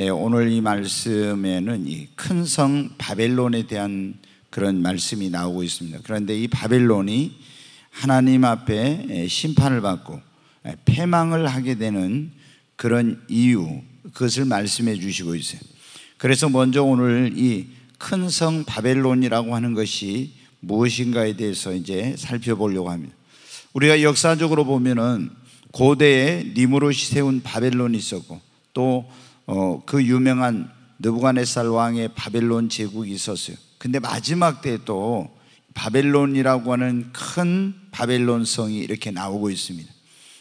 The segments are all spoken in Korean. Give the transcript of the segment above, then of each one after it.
네, 오늘 이 말씀에는 이 큰 성 바벨론에 대한 그런 말씀이 나오고 있습니다. 그런데 이 바벨론이 하나님 앞에 심판을 받고 패망을 하게 되는 그런 이유 그것을 말씀해 주시고 있어요. 그래서 먼저 오늘 이 큰 성 바벨론이라고 하는 것이 무엇인가에 대해서 이제 살펴보려고 합니다. 우리가 역사적으로 보면은 고대에 니무롯이 세운 바벨론이 있었고 또 어, 그 유명한 느부갓네살 왕의 바벨론 제국이 있었어요. 근데 마지막 때 또 바벨론이라고 하는 큰 바벨론 성이 이렇게 나오고 있습니다.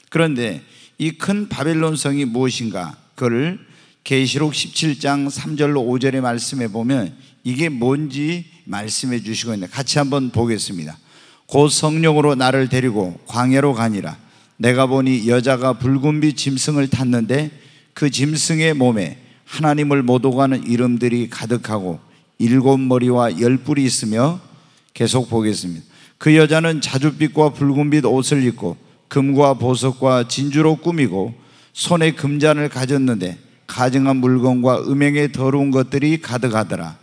그런데 이 큰 바벨론 성이 무엇인가? 그걸 계시록 17장 3절로 5절에말씀해 보면 이게 뭔지 말씀해 주시고 있는데 같이 한번 보겠습니다. 곧 성령으로 나를 데리고 광야로 가니라. 내가 보니 여자가 붉은 빛 짐승을 탔는데 그 짐승의 몸에 하나님을 모독하는 이름들이 가득하고 일곱 머리와 열 뿔이 있으며 계속 보겠습니다. 그 여자는 자줏빛과 붉은빛 옷을 입고 금과 보석과 진주로 꾸미고 손에 금잔을 가졌는데 가증한 물건과 음행의 더러운 것들이 가득하더라.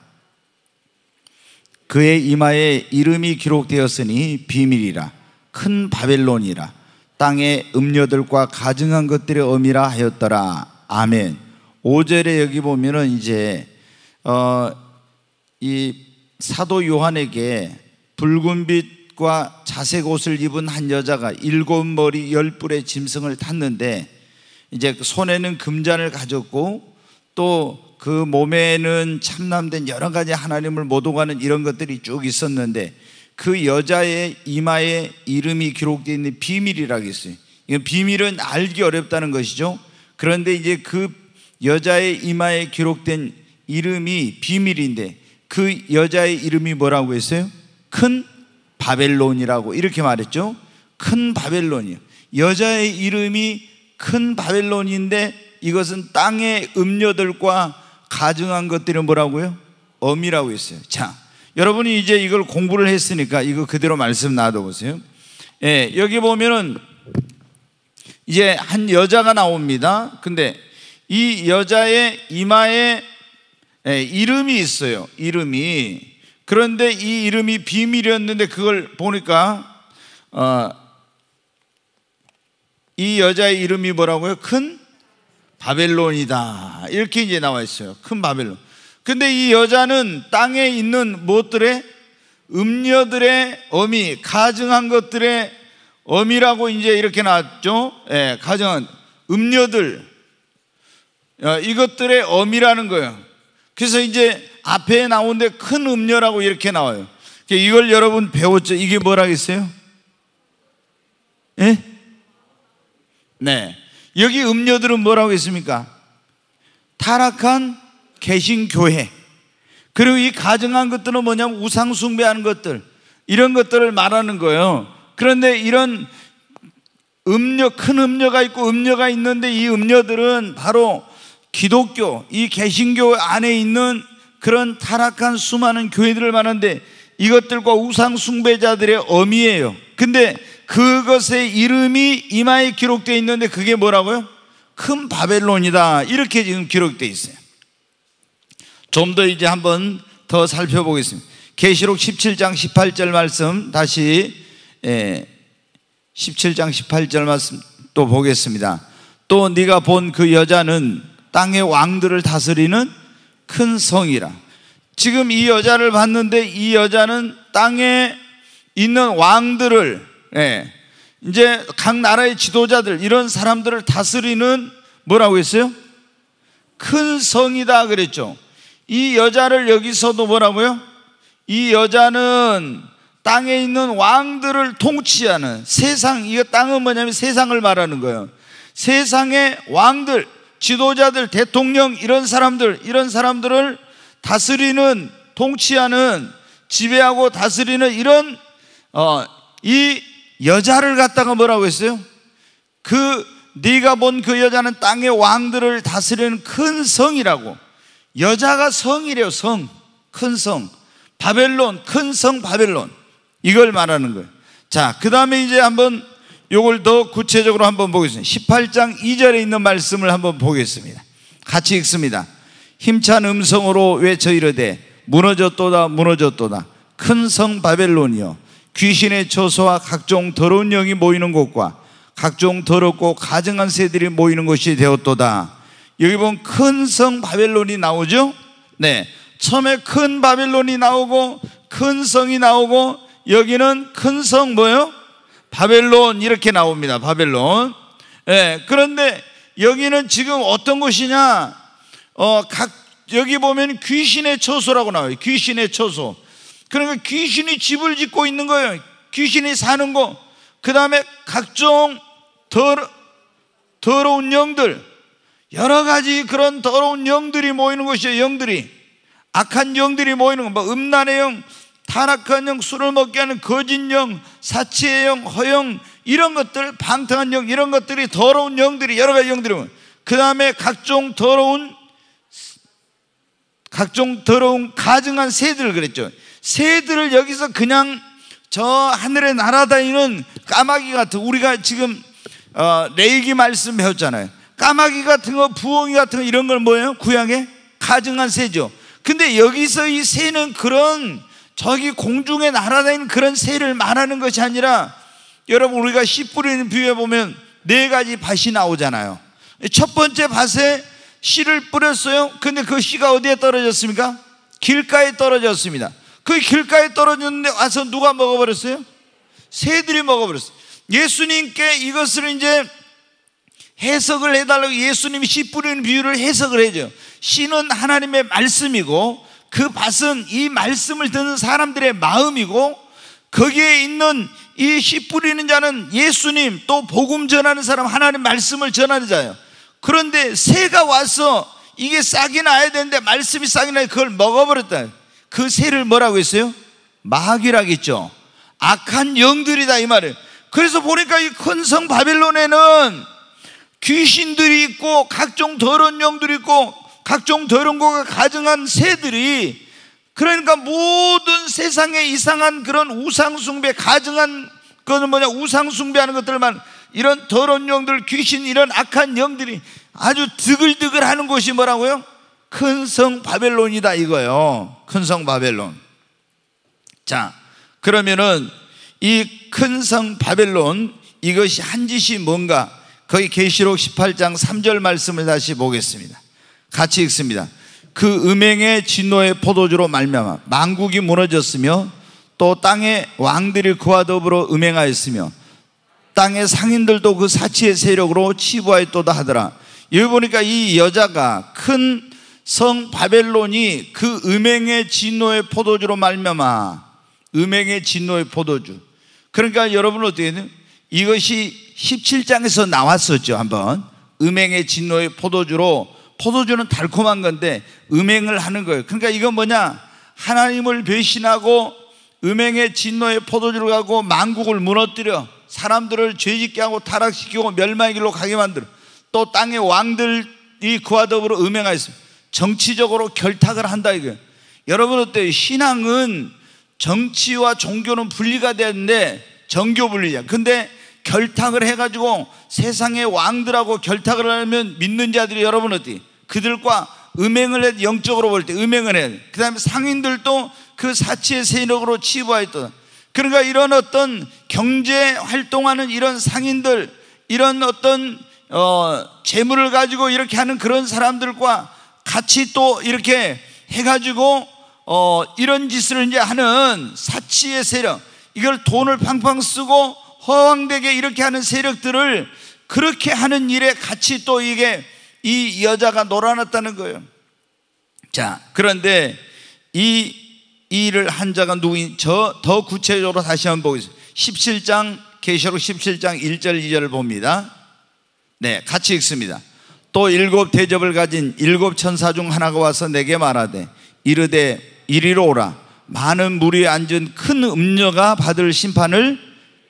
그의 이마에 이름이 기록되었으니 비밀이라 큰 바벨론이라 땅의 음녀들과 가증한 것들의 어미라 하였더라. 아멘. 5절에 여기 보면은 이제 어, 이 사도 요한에게 붉은 빛과 자색 옷을 입은 한 여자가 일곱 머리 열 뿔의 짐승을 탔는데 이제 손에는 금잔을 가졌고 또 그 몸에는 참남된 여러 가지 하나님을 모독하는 이런 것들이 쭉 있었는데 그 여자의 이마에 이름이 기록되어 있는 비밀이라고 했어요. 이건 비밀은 알기 어렵다는 것이죠. 그런데 이제 그 여자의 이마에 기록된 이름이 비밀인데 그 여자의 이름이 뭐라고 했어요? 큰 바벨론이라고 이렇게 말했죠. 큰 바벨론이요. 여자의 이름이 큰 바벨론인데 이것은 땅의 음료들과 가증한 것들은 뭐라고요? 엄이라고 했어요. 자, 여러분이 이제 이걸 공부를 했으니까 이거 그대로 말씀 놔둬보세요. 예, 여기 보면은 이제 한 여자가 나옵니다. 근데 이 여자의 이마에 예, 이름이 있어요. 이름이. 그런데 이 이름이 비밀이었는데 그걸 보니까 어, 이 여자의 이름이 뭐라고요? 큰 바벨론이다. 이렇게 이제 나와 있어요. 큰 바벨론. 근데 이 여자는 땅에 있는 무엇들의 음녀들의 어미, 가증한 것들의 어미라고 이제 이렇게 나왔죠. 예, 가정은 음료들 어, 이것들의 어미라는 거예요. 그래서 이제 앞에 나오는데 큰 음료라고 이렇게 나와요. 그러니까 이걸 여러분 배웠죠. 이게 뭐라겠어요? 예? 네. 여기 음료들은 뭐라고 했습니까? 타락한 개신 교회. 그리고 이 가정한 것들은 뭐냐면 우상숭배하는 것들. 이런 것들을 말하는 거예요. 그런데 이런 음료, 큰 음료가 있고 음료가 있는데 이 음료들은 바로 기독교, 이 개신교 안에 있는 그런 타락한 수많은 교회들을 말하는데 이것들과 우상숭배자들의 어미예요. 근데 그것의 이름이 이마에 기록되어 있는데 그게 뭐라고요? 큰 바벨론이다. 이렇게 지금 기록되어 있어요. 좀 더 이제 한번 더 살펴보겠습니다. 계시록 17장 18절 말씀 다시 17장 예, 18절 말씀 또 보겠습니다. 또 네가 본 그 여자는 땅의 왕들을 다스리는 큰 성이라. 지금 이 여자를 봤는데 이 여자는 땅에 있는 왕들을 예, 이제 각 나라의 지도자들 이런 사람들을 다스리는 뭐라고 했어요? 큰 성이다 그랬죠. 이 여자를 여기서도 뭐라고요? 이 여자는 땅에 있는 왕들을 통치하는 세상, 이거 땅은 뭐냐면 세상을 말하는 거예요. 세상의 왕들, 지도자들, 대통령, 이런 사람들, 이런 사람들을 다스리는, 통치하는, 지배하고 다스리는 이런, 어, 이 여자를 갖다가 뭐라고 했어요? 그, 네가 본 그 여자는 땅의 왕들을 다스리는 큰 성이라고. 여자가 성이래요, 성. 큰 성. 바벨론, 큰 성 바벨론. 이걸 말하는 거예요. 자, 그 다음에 이제 한번 요걸 더 구체적으로 한번 보겠습니다. 18장 2절에 있는 말씀을 한번 보겠습니다. 같이 읽습니다. 힘찬 음성으로 외쳐 이르되 무너졌도다 무너졌도다 큰 성 바벨론이여 귀신의 초소와 각종 더러운 영이 모이는 곳과 각종 더럽고 가증한 새들이 모이는 곳이 되었도다. 여기 보면 큰 성 바벨론이 나오죠? 네. 처음에 큰 바벨론이 나오고 큰 성이 나오고 여기는 큰 성 뭐요? 바벨론 이렇게 나옵니다. 바벨론. 예, 그런데 여기는 지금 어떤 곳이냐? 어, 각 여기 보면 귀신의 처소라고 나와요. 귀신의 처소. 그러니까 귀신이 집을 짓고 있는 거예요. 귀신이 사는 거. 그다음에 각종 더러, 더러운 영들 여러 가지 그런 더러운 영들이 모이는 곳이에요. 영들이 악한 영들이 모이는 거. 뭐 음란의 영, 타락한 영, 술을 먹게 하는 거짓 영, 사치의 영, 허영 이런 것들, 방탕한 영 이런 것들이 더러운 영들이 여러 가지 영들이 그 다음에 각종 더러운 각종 더러운 가증한 새들 그랬죠. 새들을 여기서 그냥 저 하늘에 날아다니는 까마귀 같은 우리가 지금 어, 레이기 말씀 배웠잖아요. 까마귀 같은 거, 부엉이 같은 거 이런 걸 뭐예요? 구약에 가증한 새죠. 근데 여기서 이 새는 그런 저기 공중에 날아다니는 그런 새를 말하는 것이 아니라 여러분 우리가 씨 뿌리는 비유에 보면 네 가지 밭이 나오잖아요. 첫 번째 밭에 씨를 뿌렸어요. 근데 그 씨가 어디에 떨어졌습니까? 길가에 떨어졌습니다. 그 길가에 떨어졌는데 와서 누가 먹어버렸어요? 새들이 먹어버렸어요. 예수님께 이것을 이제 해석을 해달라고 예수님이 씨 뿌리는 비유를 해석을 해줘요. 씨는 하나님의 말씀이고 그 밭은 이 말씀을 듣는 사람들의 마음이고 거기에 있는 이씨 뿌리는 자는 예수님 또 복음 전하는 사람 하나님 말씀을 전하는 자예요. 그런데 새가 와서 이게 싹이 나야 되는데 말씀이 싹이 나야 그걸 먹어버렸다. 그 새를 뭐라고 했어요? 마귀라겠죠. 악한 영들이다 이 말을. 그래서 보니까 이 큰 성 바빌론에는 귀신들이 있고 각종 더러운 영들이 있고 각종 더러운 것과 가증한 새들이 그러니까 모든 세상에 이상한 그런 우상숭배 가증한 것은 뭐냐 우상숭배하는 것들만 이런 더러운 영들 귀신 이런 악한 영들이 아주 드글드글하는 곳이 뭐라고요? 큰 성 바벨론이다 이거요큰 성 바벨론. 자 그러면은 이 큰 성 바벨론 이것이 한 짓이 뭔가 거기 계시록 18장 3절 말씀을 다시 보겠습니다. 같이 읽습니다. 그 음행의 진노의 포도주로 말미암아 만국이 무너졌으며 또 땅의 왕들이 그와 더불어 음행하였으며 땅의 상인들도 그 사치의 세력으로 치부하였도다 하더라. 여기 보니까 이 여자가 큰 성 바벨론이 그 음행의 진노의 포도주로 말미암아 음행의 진노의 포도주. 그러니까 여러분 어떻게 해요? 이것이 17장에서 나왔었죠, 한번. 음행의 진노의 포도주로 포도주는 달콤한 건데 음행을 하는 거예요. 그러니까 이건 뭐냐? 하나님을 배신하고 음행의 진노에 포도주를 가고 만국을 무너뜨려 사람들을 죄짓게 하고 타락시키고 멸망의 길로 가게 만들어 또 땅의 왕들이 그와 더불어 음행하였습니다. 정치적으로 결탁을 한다 이거예요. 여러분 어때요? 신앙은 정치와 종교는 분리가 되는데 정교 분리야. 근데 결탁을 해가지고 세상의 왕들하고 결탁을 하면 믿는 자들이 여러분 어디 그들과 음행을 해 영적으로 볼 때 음행을 해. 그다음에 상인들도 그 사치의 세력으로 치부하였던. 그러니까 이런 어떤 경제 활동하는 이런 상인들, 이런 어떤 어, 재물을 가지고 이렇게 하는 그런 사람들과 같이 또 이렇게 해가지고 어, 이런 짓을 이제 하는 사치의 세력, 이걸 돈을 팡팡 쓰고 허황되게 이렇게 하는 세력들을 그렇게 하는 일에 같이 또 이게 이 여자가 놀아났다는 거예요. 자, 그런데 이 일을 한 자가 누구인 저 더 구체적으로 다시 한번 보겠습니다. 17장 계시록 17장 1절 2절을 봅니다. 네, 같이 읽습니다. 또 일곱 대접을 가진 일곱 천사 중 하나가 와서 내게 말하되 이르되 이리로 오라 많은 무리 앉은 큰 음녀가 받을 심판을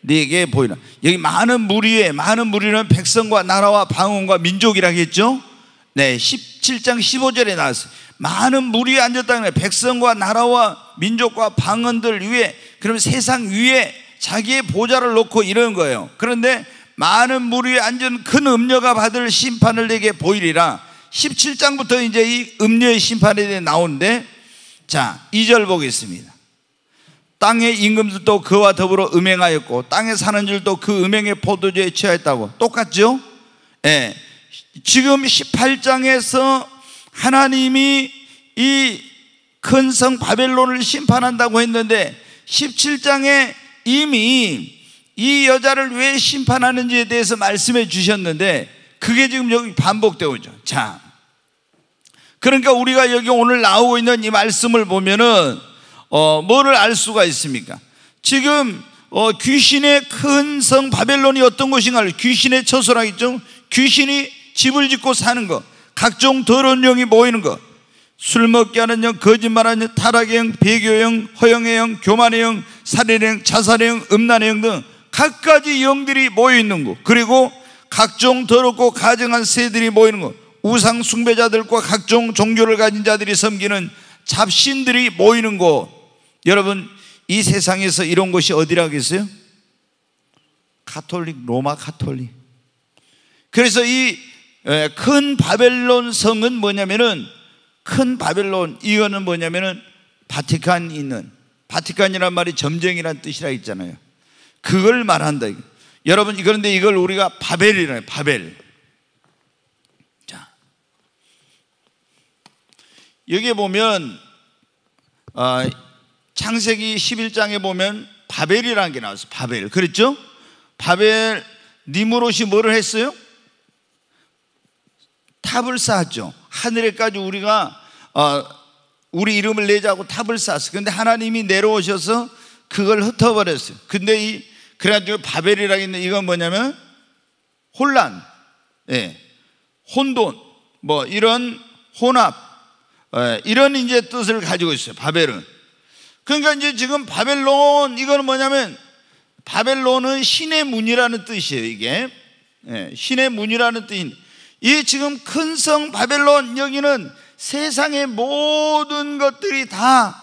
네게 보이라. 여기 많은 무리에 많은 무리는 백성과 나라와 방언과 민족이라고 했죠. 네, 17장 15절에 나왔어요. 많은 무리에 앉았다는 거예요. 백성과 나라와 민족과 방언들 위에 그럼 세상 위에 자기의 보좌를 놓고 이런 거예요. 그런데 많은 무리에 앉은 큰 음녀가 받을 심판을 내게 보이리라. 17장부터 이제 이 음녀의 심판에 대해 나오는데 자, 2절 보겠습니다. 땅의 임금들도 그와 더불어 음행하였고 땅에 사는 줄도 그 음행의 포도주에 취하였다고 똑같죠? 예. 지금 18장에서 하나님이 이 큰 성 바벨론을 심판한다고 했는데 17장에 이미 이 여자를 왜 심판하는지에 대해서 말씀해 주셨는데 그게 지금 여기 반복되고 있죠. 자. 그러니까 우리가 여기 오늘 나오고 있는 이 말씀을 보면은 어, 뭐를 알 수가 있습니까? 지금 어, 귀신의 큰 성 바벨론이 어떤 곳인가를 귀신의 처소라겠죠? 귀신이 집을 짓고 사는 것, 각종 더러운 영이 모이는 것, 술 먹게 하는 영, 거짓말하는 영, 타락의 영, 배교의 영, 허영의 영, 교만의 영, 살인의 영, 자살의 영, 음란의 영 등 각가지 영들이 모여 있는 곳. 그리고 각종 더럽고 가증한 새들이 모이는 곳. 우상 숭배자들과 각종 종교를 가진 자들이 섬기는 잡신들이 모이는 곳. 여러분 이 세상에서 이런 곳이 어디라겠어요? 카톨릭 로마 카톨릭. 그래서 이 큰 바벨론 성은 뭐냐면은 큰 바벨론 이거는 뭐냐면은 바티칸 있는 바티칸이란 말이 점쟁이란 뜻이라 있잖아요. 그걸 말한다. 여러분 그런데 이걸 우리가 바벨이라 해요. 바벨. 자. 여기 보면 아 창세기 11장에 보면 바벨이라는 게 나왔어요. 바벨. 그랬죠? 바벨 니무롯이 뭐를 했어요? 탑을 쌓았죠. 하늘에까지 우리가 어, 우리 이름을 내자고 탑을 쌓았어. 근데 하나님이 내려오셔서 그걸 흩어버렸어요. 근데 이 그래가지고 바벨이라고 있는 이건 뭐냐면 혼란, 예, 혼돈, 뭐 이런 혼합, 예, 이런 이제 뜻을 가지고 있어요. 바벨은. 그러니까 이제 지금 바벨론 이거는 뭐냐면 바벨론은 신의 문이라는 뜻이에요 이게 예, 신의 문이라는 뜻인 이 지금 큰 성 바벨론 여기는 세상의 모든 것들이 다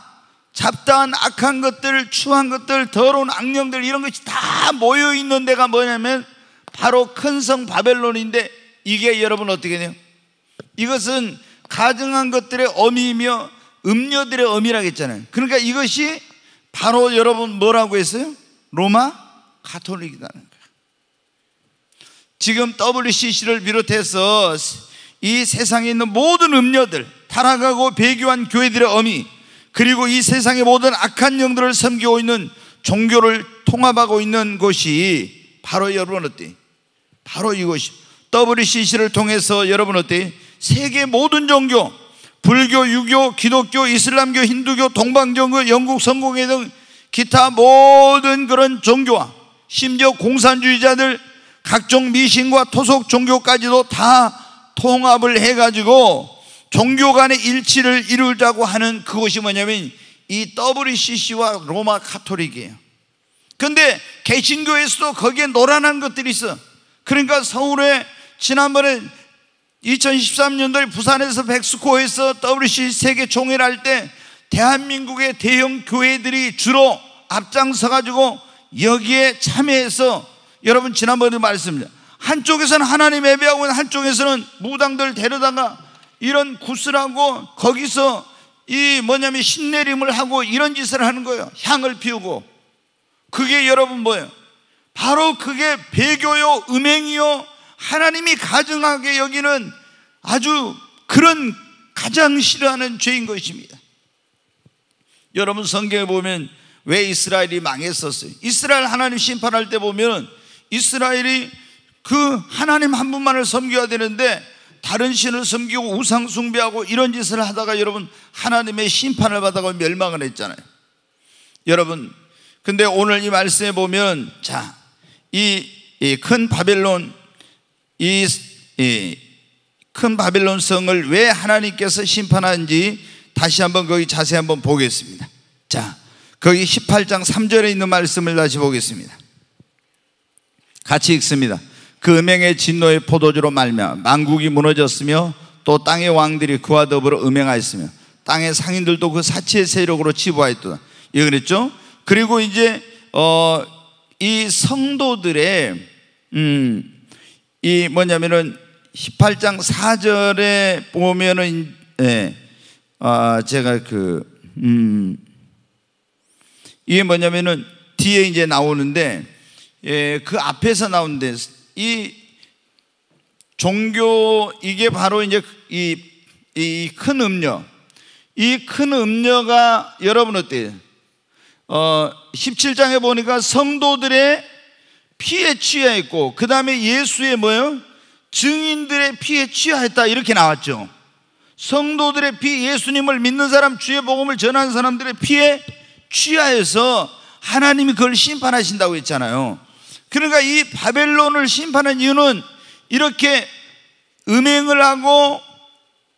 잡다한 악한 것들, 추한 것들, 더러운 악령들 이런 것이 다 모여 있는 데가 뭐냐면 바로 큰 성 바벨론인데 이게 여러분 어떻게 돼요? 이것은 가증한 것들의 어미이며 음료들의 엄미라고 했잖아요. 그러니까 이것이 바로 여러분 뭐라고 했어요? 로마 가톨릭이라는 거예요. 지금 WCC를 비롯해서 이 세상에 있는 모든 음료들, 타락하고 배교한 교회들의 어미, 그리고 이 세상의 모든 악한 영들을 섬기고 있는 종교를 통합하고 있는 곳이 바로 여러분 어때? 바로 이곳이 WCC를 통해서 여러분 어때? 세계 모든 종교, 불교, 유교, 기독교, 이슬람교, 힌두교, 동방정교, 영국 성공회 등 기타 모든 그런 종교와 심지어 공산주의자들 각종 미신과 토속 종교까지도 다 통합을 해가지고 종교 간의 일치를 이루자고 하는 그것이 뭐냐면 이 WCC와 로마 카톨릭이에요. 근데 개신교에서도 거기에 노란한 것들이 있어. 그러니까 서울에 지난번에 2013년도에 부산에서 백스코에서 WC 세계 총회를 할 때 대한민국의 대형 교회들이 주로 앞장서 가지고 여기에 참여해서 여러분 지난번에 말씀드렸 한쪽에서는 하나님 예배하고 한쪽에서는 무당들 데려다가 이런 구슬하고 거기서 이 뭐냐면 신내림을 하고 이런 짓을 하는 거예요. 향을 피우고 그게 여러분 뭐예요? 바로 그게 배교요 음행이요 하나님이 가증하게 여기는 아주 그런 가장 싫어하는 죄인 것입니다. 여러분 성경에 보면 왜 이스라엘이 망했었어요? 이스라엘 하나님 심판할 때 보면 이스라엘이 그 하나님 한 분만을 섬겨야 되는데 다른 신을 섬기고 우상 숭배하고 이런 짓을 하다가 여러분 하나님의 심판을 받아가 멸망을 했잖아요. 여러분 근데 오늘 이 말씀에 보면 자, 이 큰 바벨론 이, 큰 바빌론 성을 왜 하나님께서 심판하는지 다시 한번 거기 자세히 한번 보겠습니다. 자, 거기 18장 3절에 있는 말씀을 다시 보겠습니다. 같이 읽습니다. 그 음행의 진노의 포도주로 말며 만국이 무너졌으며 또 땅의 왕들이 그와 더불어 음행하였으며 땅의 상인들도 그 사치의 세력으로 치부하였다이 그랬죠? 그리고 이제 어, 이 성도들의 음, 이 뭐냐면은 18장 4절에 보면은 예, 아 제가 그 음, 이게 뭐냐면은 뒤에 이제 나오는데 예, 그 앞에서 나오는데 이 종교 이게 바로 이제 이 이 큰 음료 이 큰 음료가 여러분 어때요? 어 17장에 보니까 성도들의 피에 취하했고그 다음에 예수의 뭐요? 증인들의 피에 취하였다 이렇게 나왔죠. 성도들의 피 예수님을 믿는 사람 주의 복음을 전하 사람들의 피에 취하여서 하나님이 그걸 심판하신다고 했잖아요. 그러니까 이 바벨론을 심판한 이유는 이렇게 음행을 하고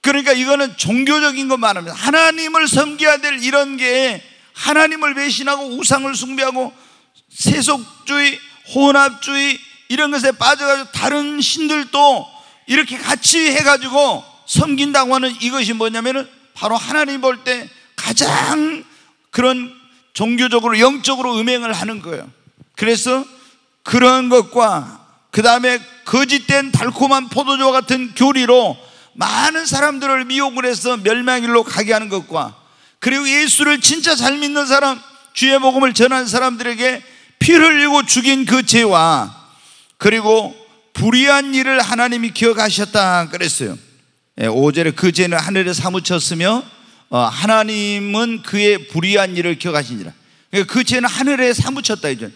그러니까 이거는 종교적인 것만 합니다. 하나님을 섬겨야 될 이런 게 하나님을 배신하고 우상을 숭배하고 세속주의 혼합주의 이런 것에 빠져가지고 다른 신들도 이렇게 같이 해가지고 섬긴다고 하는 이것이 뭐냐면은 바로 하나님 볼 때 가장 그런 종교적으로 영적으로 음행을 하는 거예요. 그래서 그런 것과 그 다음에 거짓된 달콤한 포도주와 같은 교리로 많은 사람들을 미혹을 해서 멸망일로 가게 하는 것과 그리고 예수를 진짜 잘 믿는 사람, 주의 복음을 전한 사람들에게 피를 흘리고 죽인 그 죄와 그리고 불의한 일을 하나님이 기억하셨다 그랬어요. 5절에 예, 그 죄는 하늘에 사무쳤으며 어, 하나님은 그의 불의한 일을 기억하시니라. 그러니까 그 죄는 하늘에 사무쳤다 이죠.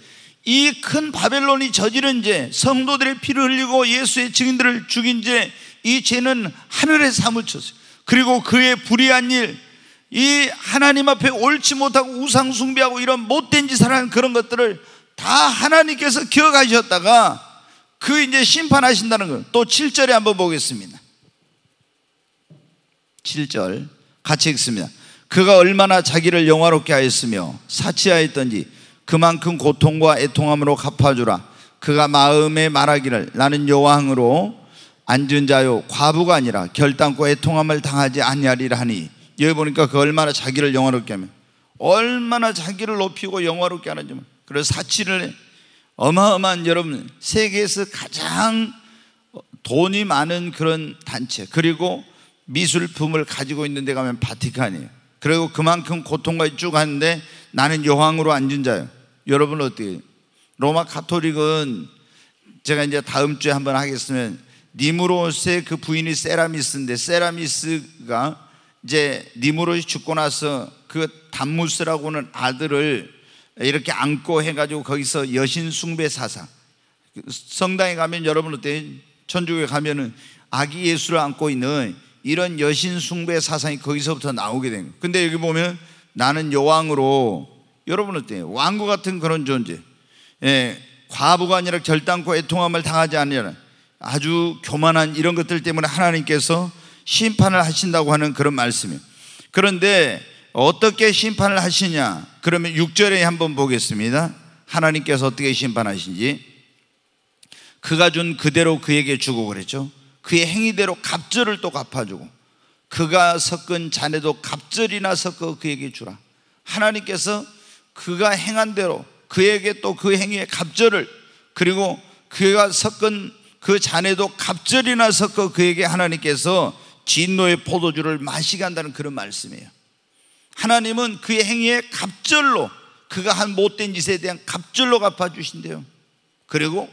이큰 바벨론이 저지른 죄, 성도들의 피를 흘리고 예수의 증인들을 죽인 죄, 이 죄는 하늘에 사무쳤어요. 그리고 그의 불의한 일, 이 하나님 앞에 옳지 못하고 우상 숭배하고 이런 못된 짓을 하는 그런 것들을 다 하나님께서 기억하셨다가 그 이제 심판하신다는 거또 7절에 한번 보겠습니다. 7절 같이 읽습니다. 그가 얼마나 자기를 영화롭게 하였으며 사치하였던지 그만큼 고통과 애통함으로 갚아주라. 그가 마음에 말하기를 나는 여왕으로 앉은 자요 과부가 아니라 결단과 애통함을 당하지 아니하리라 하니 여기 보니까 그 얼마나 자기를 영화롭게 하면 얼마나 자기를 높이고 영화롭게 하는지 뭐 그래서 사치를 어마어마한 여러분 세계에서 가장 돈이 많은 그런 단체 그리고 미술품을 가지고 있는 데 가면 바티칸이에요 그리고 그만큼 고통과 쭉 하는데 나는 여왕으로 앉은 자예요 여러분 어떻게 로마 카톨릭은 제가 이제 다음 주에 한번 하겠으면 니무로스의 그 부인이 세라미스인데 세라미스가 이제 니무로스 죽고 나서 그 담무스라고는 하 아들을 이렇게 안고 해가지고 거기서 여신 숭배 사상. 성당에 가면 여러분 어때? 천주교에 가면은 아기 예수를 안고 있는 이런 여신 숭배 사상이 거기서부터 나오게 된 거예요. 근데 여기 보면 나는 여왕으로 여러분 어때 왕과 같은 그런 존재. 예, 과부가 아니라 결단코 애통함을 당하지 않으라. 아주 교만한 이런 것들 때문에 하나님께서 심판을 하신다고 하는 그런 말씀이에요. 그런데 어떻게 심판을 하시냐? 그러면 6절에 한번 보겠습니다. 하나님께서 어떻게 심판하신지. 그가 준 그대로 그에게 주고 그랬죠. 그의 행위대로 갑절을 또 갚아주고 그가 섞은 잔에도 갑절이나 섞어 그에게 주라. 하나님께서 그가 행한 대로 그에게 또 그 행위의 갑절을 그리고 그가 섞은 그 잔에도 갑절이나 섞어 그에게 하나님께서 진노의 포도주를 마시게 한다는 그런 말씀이에요. 하나님은 그의 행위에 갑절로 그가 한 못된 짓에 대한 갑절로 갚아주신대요. 그리고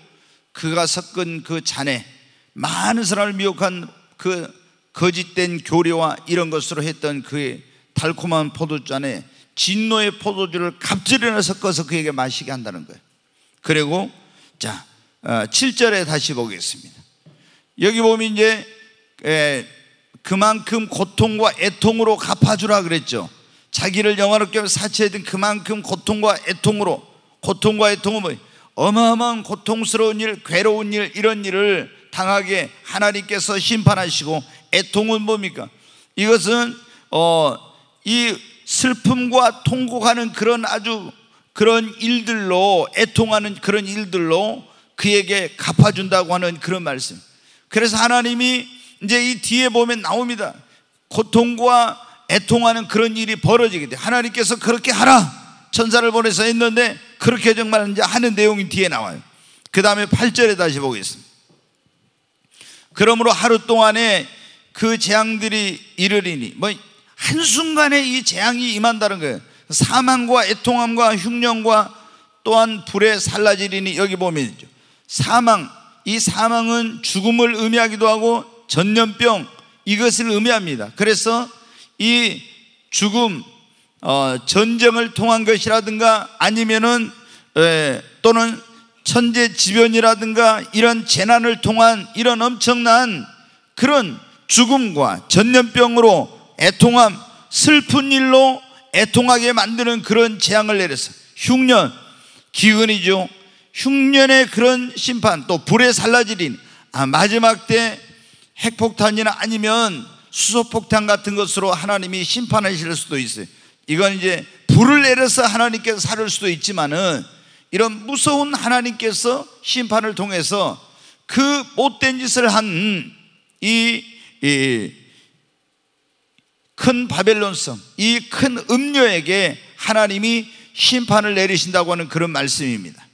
그가 섞은 그 잔에 많은 사람을 미혹한 그 거짓된 교리와 이런 것으로 했던 그의 달콤한 포도잔에 진노의 포도주를 갑질이나 섞어서 그에게 마시게 한다는 거예요. 그리고 자 7절에 어, 다시 보겠습니다. 여기 보면 이제 그만큼 고통과 애통으로 갚아주라 그랬죠. 자기를 영화롭게 사치해든 그만큼 고통과 애통으로 고통과 애통은 어마어마한 고통스러운 일, 괴로운 일 이런 일을 당하게 하나님께서 심판하시고 애통은 뭡니까? 이것은 어, 이 슬픔과 통곡하는 그런 아주 그런 일들로 애통하는 그런 일들로 그에게 갚아준다고 하는 그런 말씀. 그래서 하나님이 이제 이 뒤에 보면 나옵니다. 고통과 애통하는 그런 일이 벌어지게 돼. 하나님께서 그렇게 하라. 천사를 보내서 했는데 그렇게 정말 이제 하는 내용이 뒤에 나와요. 그 다음에 8절에 다시 보겠습니다. 그러므로 하루 동안에 그 재앙들이 이르리니 뭐 한순간에 이 재앙이 임한다는 거예요. 사망과 애통함과 흉년과 또한 불에 살라지리니 여기 보면 사망 이 사망은 죽음을 의미하기도 하고 전염병 이것을 의미합니다. 그래서 이 죽음, 어, 전쟁을 통한 것이라든가 아니면은 에, 또는 천재지변이라든가 이런 재난을 통한 이런 엄청난 그런 죽음과 전염병으로 애통함, 슬픈 일로 애통하게 만드는 그런 재앙을 내려서 흉년, 기근이죠. 흉년의 그런 심판 또 불에 살라지린 아, 마지막 때 핵폭탄이나 아니면 수소폭탄 같은 것으로 하나님이 심판하실 수도 있어요. 이건 이제 불을 내려서 하나님께서 살을 수도 있지만은 이런 무서운 하나님께서 심판을 통해서 그 못된 짓을 한 이 큰 바벨론성, 이 큰 음료에게 하나님이 심판을 내리신다고 하는 그런 말씀입니다.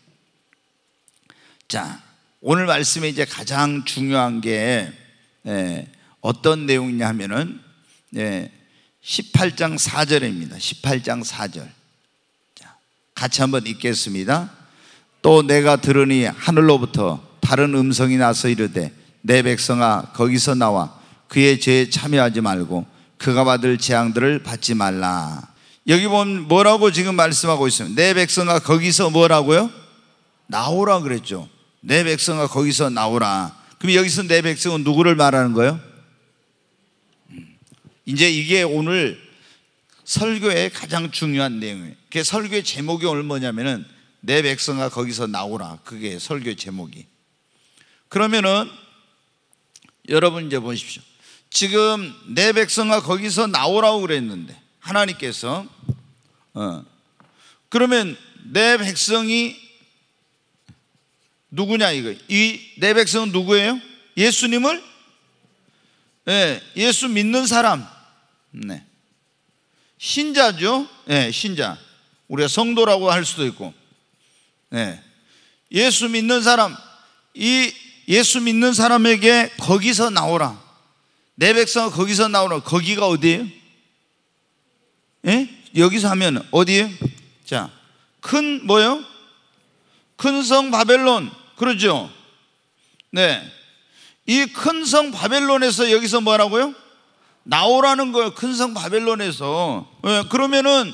자, 오늘 말씀에 이제 가장 중요한 게 예, 어떤 내용이냐 하면은 예, 18장 4절입니다. 18장 4절. 자, 같이 한번 읽겠습니다. 또 내가 들으니 하늘로부터 다른 음성이 나서 이르되 내 백성아 거기서 나와 그의 죄에 참여하지 말고 그가 받을 재앙들을 받지 말라. 여기 보면 뭐라고 지금 말씀하고 있습니다. 내 백성아 거기서 뭐라고요? 나오라 그랬죠. 내 백성아 거기서 나오라. 그럼 여기서 내 백성은 누구를 말하는 거예요? 이제 이게 오늘 설교의 가장 중요한 내용이에요. 그 설교의 제목이 오늘 뭐냐면은 내 백성아 거기서 나오라. 그게 설교 제목이. 그러면은 여러분 이제 보십시오. 지금 내 백성아 거기서 나오라고 그랬는데 하나님께서 어. 그러면 내 백성이 누구냐 이거 이 내 백성은 누구예요? 예수님을 예, 예수 믿는 사람. 네. 신자죠. 예, 신자. 우리가 성도라고 할 수도 있고. 예. 예수 믿는 사람. 이 예수 믿는 사람에게 거기서 나오라. 내 백성 거기서 나오라. 거기가 어디예요? 예? 여기서 하면 어디예요? 자. 큰 뭐요? 큰 성 바벨론. 그러죠. 네. 이큰성 바벨론에서 여기서 뭐라고요? 나오라는 거예요. 큰 성 바벨론에서. 네, 그러면은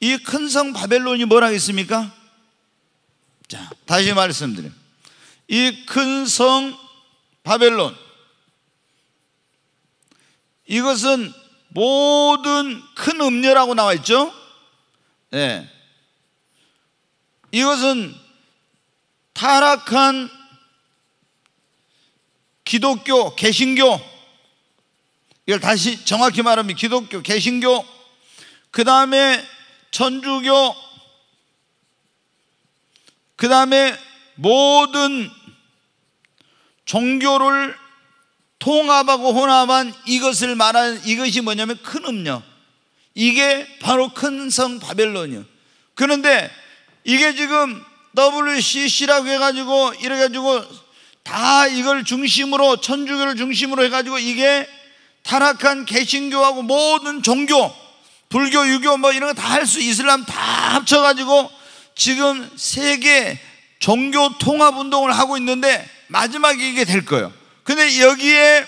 이 큰 성 바벨론이 뭐라 했습니까? 자, 다시 말씀드려요. 이큰 성 바벨론. 이것은 모든 큰 음료라고 나와 있죠? 예. 네. 이것은 타락한 기독교, 개신교. 이걸 다시 정확히 말하면 기독교, 개신교. 그 다음에 천주교. 그 다음에 모든 종교를 통합하고 혼합한 이것을 말하는 이것이 뭐냐면 큰 음력. 이게 바로 큰 성 바벨론이요. 그런데 이게 지금 WCC라고 해가지고 이래가지고 다 이걸 중심으로 천주교를 중심으로 해가지고 이게 타락한 개신교하고 모든 종교 불교 유교 뭐 이런 거 다 할 수 이슬람 다 합쳐가지고 지금 세계 종교 통합 운동을 하고 있는데 마지막에 이게 될 거예요. 근데 여기에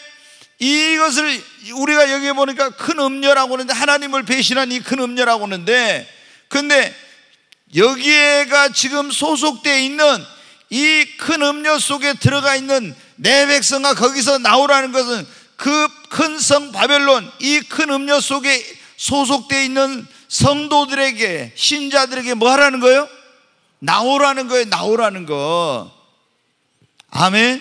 이것을 우리가 여기에 보니까 큰 음녀라고 하는데 하나님을 배신한 이 큰 음녀라고 하는데 근데 여기에가 지금 소속되어 있는 이큰 음료 속에 들어가 있는 내 백성아 거기서 나오라는 것은 그 큰 성 바벨론 이 큰 음료 속에 소속되어 있는 성도들에게 신자들에게 뭐 하라는 거예요? 나오라는 거예요 나오라는 거 아멘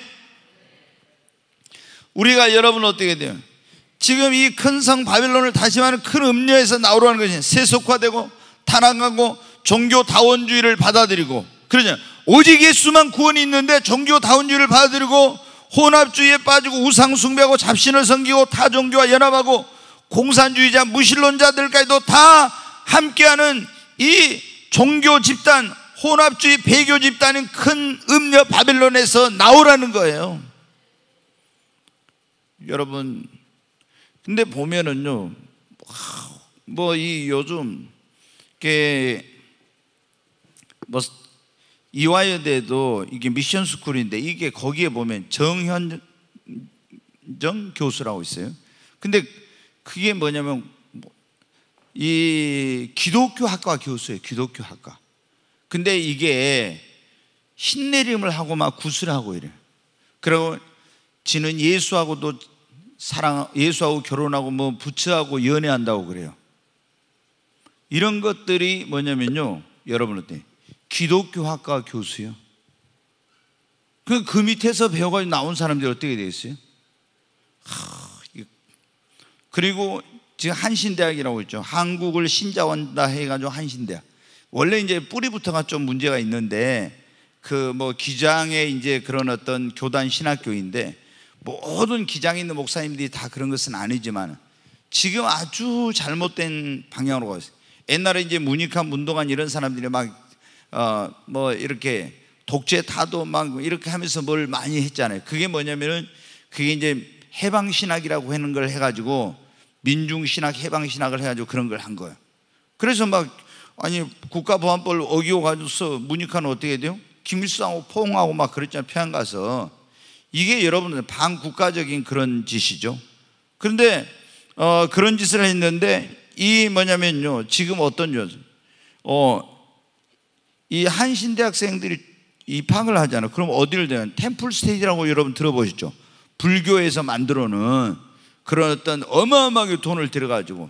우리가 여러분 어떻게 돼요? 지금 이 큰 성 바벨론을 다시 말하면 큰 음료에서 나오라는 것이 세속화되고 타락하고 종교 다원주의를 받아들이고 그러냐? 오직 예수만 구원이 있는데 종교다운주의를 받아들이고 혼합주의에 빠지고 우상숭배하고 잡신을 섬기고 타종교와 연합하고 공산주의자 무신론자들까지도 다 함께하는 이 종교 집단 혼합주의 배교 집단인 큰 음녀 바빌론에서 나오라는 거예요 여러분 근데 보면은요 뭐 이 요즘 이게 렇뭐 이화여대도 이게 미션 스쿨인데 이게 거기에 보면 정현정 교수라고 있어요. 근데 그게 뭐냐면 이 기독교 학과 교수예요. 기독교 학과. 근데 이게 신내림을 하고 막 구슬하고 이래. 그리고 지는 예수하고도 사랑 예수하고 결혼하고 뭐 부처하고 연애한다고 그래요. 이런 것들이 뭐냐면요. 여러분 한테 기독교학과 교수요. 그, 그 밑에서 배워가지고 나온 사람들이 어떻게 되어 어요 그리고 지금 한신대학이라고 있죠. 한국을 신자원다 해가지고 한신대학. 원래 이제 뿌리부터가 좀 문제가 있는데 그 뭐 기장의 이제 그런 어떤 교단 신학교인데 모든 기장에 있는 목사님들이 다 그런 것은 아니지만 지금 아주 잘못된 방향으로 가고 있어요. 옛날에 이제 문익환, 문동환 이런 사람들이 막 어, 뭐 이렇게 독재 타도 막 이렇게 하면서 뭘 많이 했잖아요. 그게 뭐냐면은 그게 이제 해방 신학이라고 하는 걸 해가지고 민중 신학, 해방 신학을 해가지고 그런 걸 한 거예요. 그래서 막 아니 국가보안법을 어기고 가서 지고 문익하는 어떻게 돼요? 김일성하고 포옹하고 막 그랬잖아요. 평양 가서 이게 여러분들 반국가적인 그런 짓이죠. 그런데 어, 그런 짓을 했는데 이 뭐냐면요. 지금 어떤 요 어, 이 한신대학생들이 입학을 하잖아. 요 그럼 어디를 대는 템플 스테이지라고 여러분 들어보셨죠? 불교에서 만들어 놓은 그런 어떤 어마어마하게 돈을 들여가지고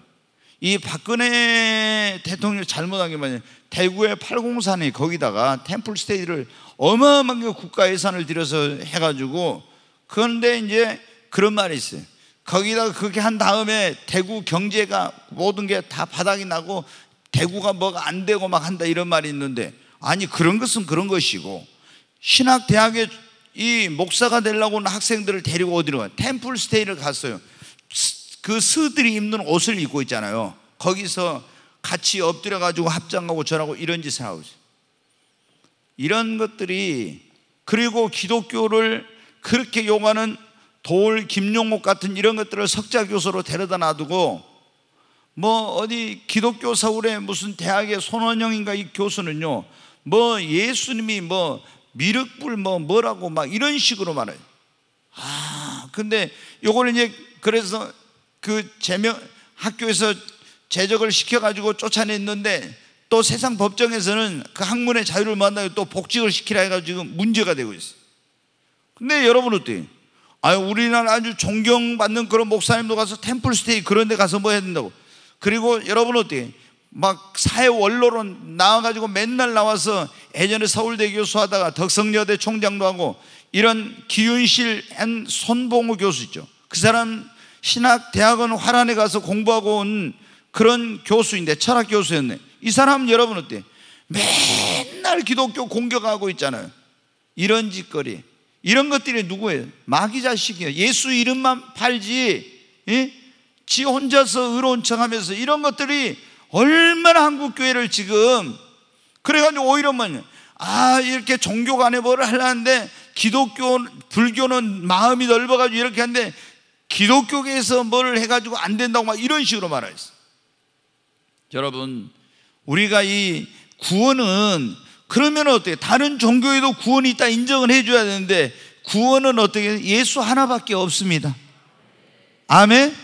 이 박근혜 대통령 잘못한 게 뭐냐 대구의 팔공산이 거기다가 템플 스테이지를 어마어마하게 국가 예산을 들여서 해가지고 그런데 이제 그런 말이 있어요 거기다가 그렇게 한 다음에 대구 경제가 모든 게 다 바닥이 나고 대구가 뭐가 안 되고 막 한다 이런 말이 있는데 아니 그런 것은 그런 것이고 신학 대학에 이 목사가 되려고 온 학생들을 데리고 어디로 가? 요 템플 스테이를 갔어요. 그 스들이 입는 옷을 입고 있잖아요. 거기서 같이 엎드려 가지고 합장하고 저하고 이런 짓을 하고 있어요. 이런 것들이 그리고 기독교를 그렇게 용하는 돌 김용옥 같은 이런 것들을 석자 교수로 데려다 놔두고 뭐 어디 기독교 서울에 무슨 대학의 손원영인가 이 교수는요 뭐 예수님이 뭐 미륵불 뭐 뭐라고 막 이런 식으로 말해요. 아, 근데 요거는 이제 그래서 그 제명 학교에서 제적을 시켜 가지고 쫓아냈는데 또 세상 법정에서는 그 학문의 자유를 만나고 또 복직을 시키라 해 가지고 문제가 되고 있어요. 근데 여러분 어때요? 아, 우리나라 아주 존경받는 그런 목사님도 가서 템플스테이 그런 데 가서 뭐 해야 된다고. 그리고 여러분 어때요? 막 사회 원로로 나와가지고 맨날 나와서 예전에 서울대 교수하다가 덕성여대 총장도 하고 이런 기윤실 앤 손봉우 교수 있죠. 그 사람 신학대학원 화란에 가서 공부하고 온 그런 교수인데 철학 교수였네. 이 사람 여러분 어때? 맨날 기독교 공격하고 있잖아요. 이런 짓거리. 이런 것들이 누구예요? 마귀 자식이에요. 예수 이름만 팔지. 예? 지 혼자서 의로운 척하면서 이런 것들이 얼마나 한국 교회를 지금 그래가지고 오히려 뭐아 이렇게 종교 간에 뭐를 하려는데 기독교 불교는 마음이 넓어가지고 이렇게 하는데 기독교계에서 뭐를 해가지고 안 된다고 막 이런 식으로 말하였어 여러분 우리가 이 구원은 그러면 어떻게 다른 종교에도 구원이 있다 인정을 해줘야 되는데 구원은 어떻게 예수 하나밖에 없습니다 아멘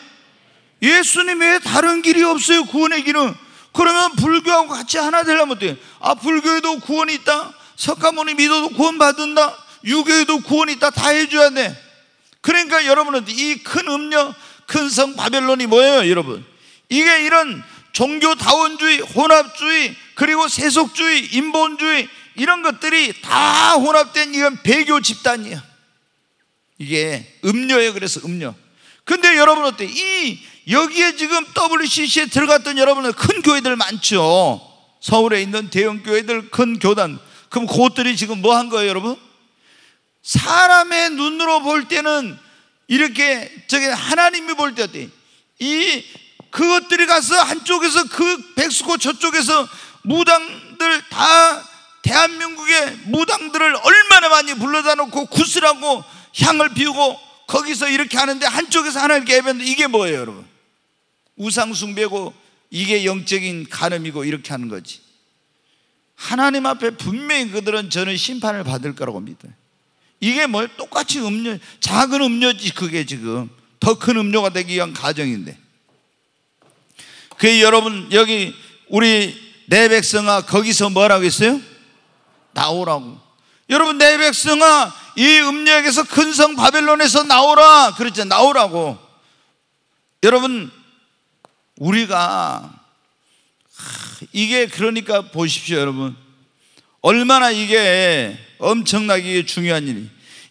예수님 외에 다른 길이 없어요. 구원의 길은. 그러면 불교하고 같이 하나 되려면 어때요? 아, 불교에도 구원이 있다. 석가모니 믿어도 구원받는다. 유교에도 구원이 있다. 다 해줘야 돼. 그러니까 여러분은 이 큰 음료, 큰 성 바벨론이 뭐예요, 여러분? 이게 이런 종교 다원주의, 혼합주의, 그리고 세속주의, 인본주의, 이런 것들이 다 혼합된 이건 배교 집단이에 이게 음료예요. 그래서 음료. 근데 여러분 어때? 이 여기에 지금 WCC에 들어갔던 여러분은 큰 교회들 많죠. 서울에 있는 대형 교회들, 큰 교단. 그럼 그것들이 지금 뭐 한 거예요, 여러분? 사람의 눈으로 볼 때는 이렇게 저게 하나님이 볼때 어때? 이 그것들이 가서 한쪽에서 그 백수고 저쪽에서 무당들 다 대한민국의 무당들을 얼마나 많이 불러다 놓고 구슬하고 향을 피우고 거기서 이렇게 하는데 한쪽에서 하나님께 예배는 이게 뭐예요 여러분? 우상숭배고 이게 영적인 가늠이고 이렇게 하는 거지. 하나님 앞에 분명히 그들은 저는 심판을 받을 거라고 믿어요. 이게 뭘 똑같이 음료, 작은 음료지 그게 지금. 더 큰 음료가 되기 위한 가정인데. 그 여러분, 여기 우리 내 백성아 거기서 뭐라고 했어요? 나오라고. 여러분, 내 백성아 이 음료에게서 큰 성 바벨론에서 나오라. 그랬죠. 나오라고. 여러분, 우리가 이게 그러니까 보십시오, 여러분. 얼마나 이게 엄청나게 중요한 일이.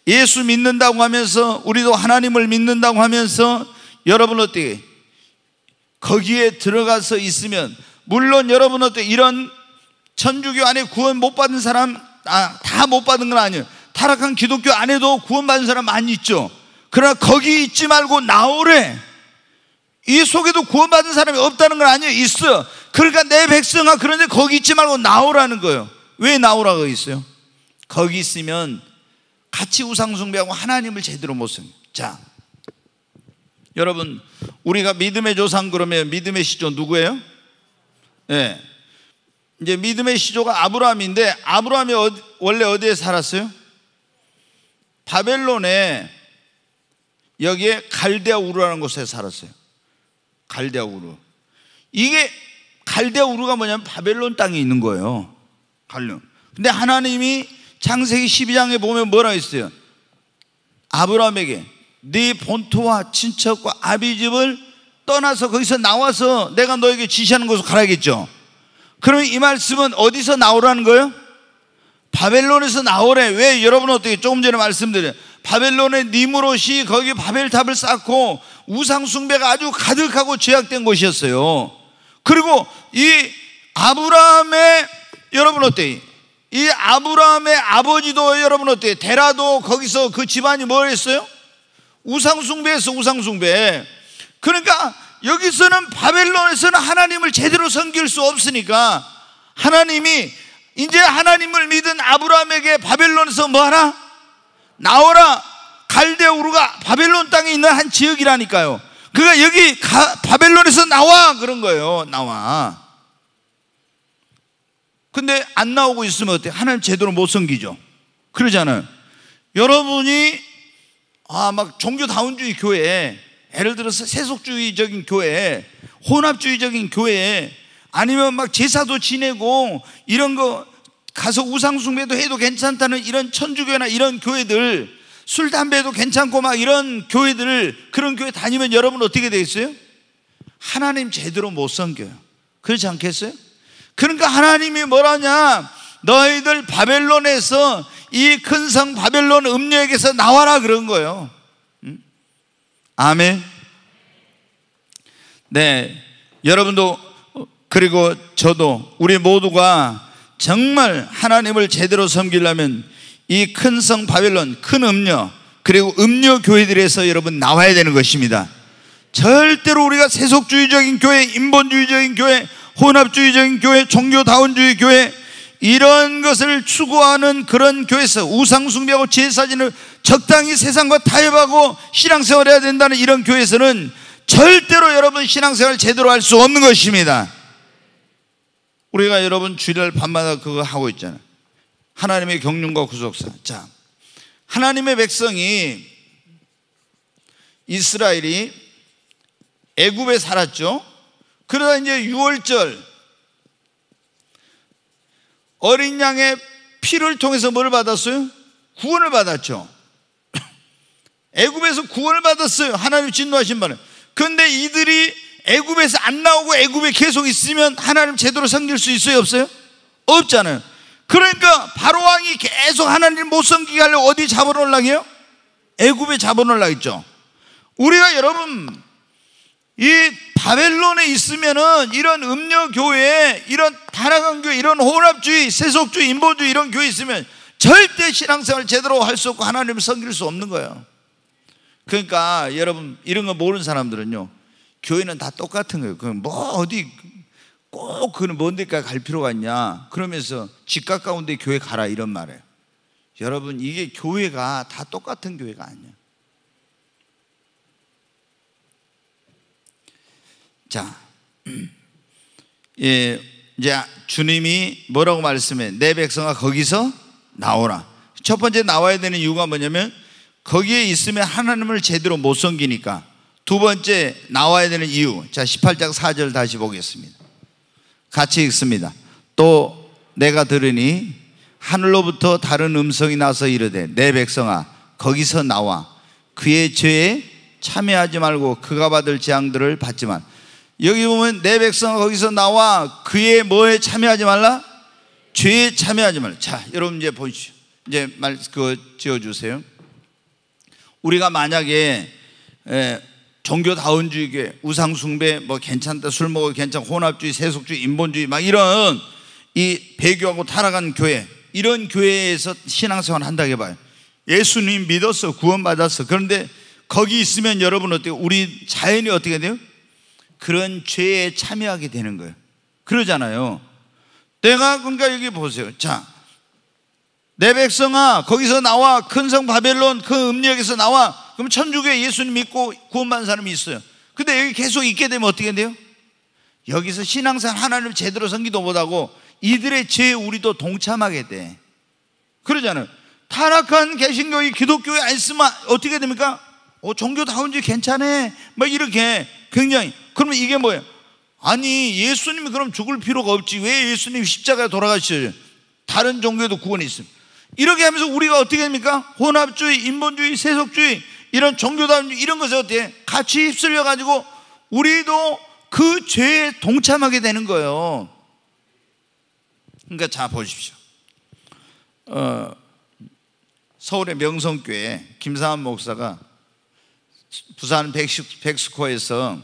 예수 믿는다고 하면서 우리도 하나님을 믿는다고 하면서 여러분 어떻게 거기에 들어가서 있으면 물론 여러분 어떻게 이런 천주교 안에 구원 못 받은 사람 아, 다못 받은 건 아니에요. 타락한 기독교 안에도 구원받은 사람 많이 있죠. 그러나 거기 있지 말고 나오래. 이 속에도 구원받은 사람이 없다는 건 아니에요. 있어. 그러니까 내 백성아 그런데 거기 있지 말고 나오라는 거예요. 왜 나오라고 있어요? 거기 있으면 같이 우상 숭배하고 하나님을 제대로 못 섬겨. 자. 여러분, 우리가 믿음의 조상 그러면 믿음의 시조 누구예요? 예. 네. 이제 믿음의 시조가 아브라함인데 아브라함이 어디, 원래 어디에 살았어요? 바벨론에 여기에 갈대아 우르라는 곳에 살았어요. 갈대아 우르. 이게 갈대아 우르가 뭐냐면 바벨론 땅에 있는 거예요. 갈론. 근데 하나님이 창세기 12장에 보면 뭐라 했어요? 아브라함에게 네 본토와 친척과 아비집을 떠나서 거기서 나와서 내가 너에게 지시하는 곳으로 가라겠죠. 그러이 말씀은 어디서 나오라는 거예요? 바벨론에서 나오래. 왜 여러분 어떻게 조금 전에 말씀드려 바벨론의 니무롯이 거기 바벨탑을 쌓고 우상숭배가 아주 가득하고 제약된 곳이었어요. 그리고 이 아브라함의 여러분 어때요? 이 아브라함의 아버지도 여러분 어때요? 데라도 거기서 그 집안이 뭘 했어요? 우상숭배했어, 우상숭배. 그러니까 여기서는 바벨론에서는 하나님을 제대로 섬길 수 없으니까 하나님이 이제 하나님을 믿은 아브라함에게 바벨론에서 뭐하라? 나오라 갈대우르가 바벨론 땅에 있는 한 지역이라니까요. 그가 여기 가, 바벨론에서 나와 그런 거예요. 나와. 근데 안 나오고 있으면 어때? 하나님 제대로 못 섬기죠. 그러잖아요. 여러분이 아 막 종교다운주의 교회, 예를 들어서 세속주의적인 교회, 혼합주의적인 교회, 아니면 막 제사도 지내고 이런 거 가서 우상숭배도 해도 괜찮다는 이런 천주교나 이런 교회들 술, 담배도 괜찮고 막 이런 교회들을 그런 교회 다니면 여러분 어떻게 되겠어요? 하나님 제대로 못 섬겨요. 그렇지 않겠어요? 그러니까 하나님이 뭐라냐? 너희들 바벨론에서 이 큰 성 바벨론 음료에게서 나와라 그런 거예요. 음? 아멘. 네. 여러분도 그리고 저도 우리 모두가 정말 하나님을 제대로 섬기려면 이큰성 바벨론, 큰 음료, 그리고 음료 교회들에서 여러분 나와야 되는 것입니다. 절대로 우리가 세속주의적인 교회, 인본주의적인 교회, 혼합주의적인 교회, 종교다운주의 교회, 이런 것을 추구하는 그런 교회에서 우상숭배하고 제사진을 적당히 세상과 타협하고 신앙생활 해야 된다는 이런 교회에서는 절대로 여러분 신앙생활 제대로 할 수 없는 것입니다. 우리가 여러분 주일날 밤마다 그거 하고 있잖아요. 하나님의 경륜과 구속사. 자, 하나님의 백성이 이스라엘이 애굽에 살았죠. 그러다 이제 6월절 어린 양의 피를 통해서 뭘 받았어요? 구원을 받았죠. 애굽에서 구원을 받았어요. 하나님 진노하신 바는. 그런데 이들이 애굽에서 안 나오고 애굽에 계속 있으면 하나님 제대로 섬길 수 있어요, 없어요? 없잖아요. 그러니까 바로 왕이 계속 하나님 못 섬기게 하려 어디 잡아놓으려고요? 애굽에 잡아놓으려죠 우리가 여러분 이 바벨론에 있으면은 이런 음료 교회, 이런 타락한 교회, 이런 혼합주의, 세속주의, 인본주의 이런 교회 있으면 절대 신앙생활 제대로 할 수 없고 하나님을 섬길 수 없는 거예요. 그러니까 여러분 이런 거 모르는 사람들은요 교회는 다 똑같은 거예요. 뭐 어디 꼭 그는 뭔 데까지 갈 필요가 있냐 그러면서 집 가까운데 교회 가라 이런 말이요 여러분 이게 교회가 다 똑같은 교회가 아니야 자 예, 이제 주님이 뭐라고 말씀해 내 백성아 거기서 나오라 첫 번째 나와야 되는 이유가 뭐냐면 거기에 있으면 하나님을 제대로 못 섬기니까 두 번째 나와야 되는 이유 자 18장 4절 다시 보겠습니다 같이 읽습니다. 또 내가 들으니 하늘로부터 다른 음성이 나서 이르되 내 백성아 거기서 나와 그의 죄에 참여하지 말고 그가 받을 재앙들을 받지만 여기 보면 내 백성아 거기서 나와 그의 뭐에 참여하지 말라 죄에 참여하지 말라 자 여러분 이제 보시죠 이제 말 그 지어주세요 우리가 만약에 에, 예, 종교다운주의계, 우상숭배, 뭐 괜찮다, 술 먹어 괜찮, 혼합주의, 세속주의, 인본주의 막 이런 이 배교하고 타락한 교회 이런 교회에서 신앙생활 한다고 해봐요. 예수님 믿었어, 구원받았어. 그런데 거기 있으면 여러분 어떻게 우리 자연이 어떻게 돼요? 그런 죄에 참여하게 되는 거예요. 그러잖아요. 내가 그러니까 여기 보세요. 자, 내 백성아 거기서 나와 큰 성 바벨론 그 음력에서 나와 그럼 천주교에 예수님 믿고 구원받은 사람이 있어요. 근데 여기 계속 있게 되면 어떻게 돼요? 여기서 신앙상 하나님을 제대로 섬기도 못하고 이들의 죄 우리도 동참하게 돼. 그러잖아요. 타락한 개신교의 기독교에 안 쓰면 어떻게 됩니까? 어, 종교다운지 괜찮아. 막 이렇게 굉장히. 그러면 이게 뭐예요? 아니, 예수님이 그럼 죽을 필요가 없지. 왜예수님 십자가에 돌아가시요 다른 종교에도 구원이 있습니다. 이렇게 하면서 우리가 어떻게 됩니까? 혼합주의, 인본주의, 세속주의, 이런 종교단 이런 것에 어떻게 같이 휩쓸려 가지고 우리도 그 죄에 동참하게 되는 거예요. 그러니까 자 보십시오. 어, 서울의 명성교회 김사한 목사가 부산 백스코에서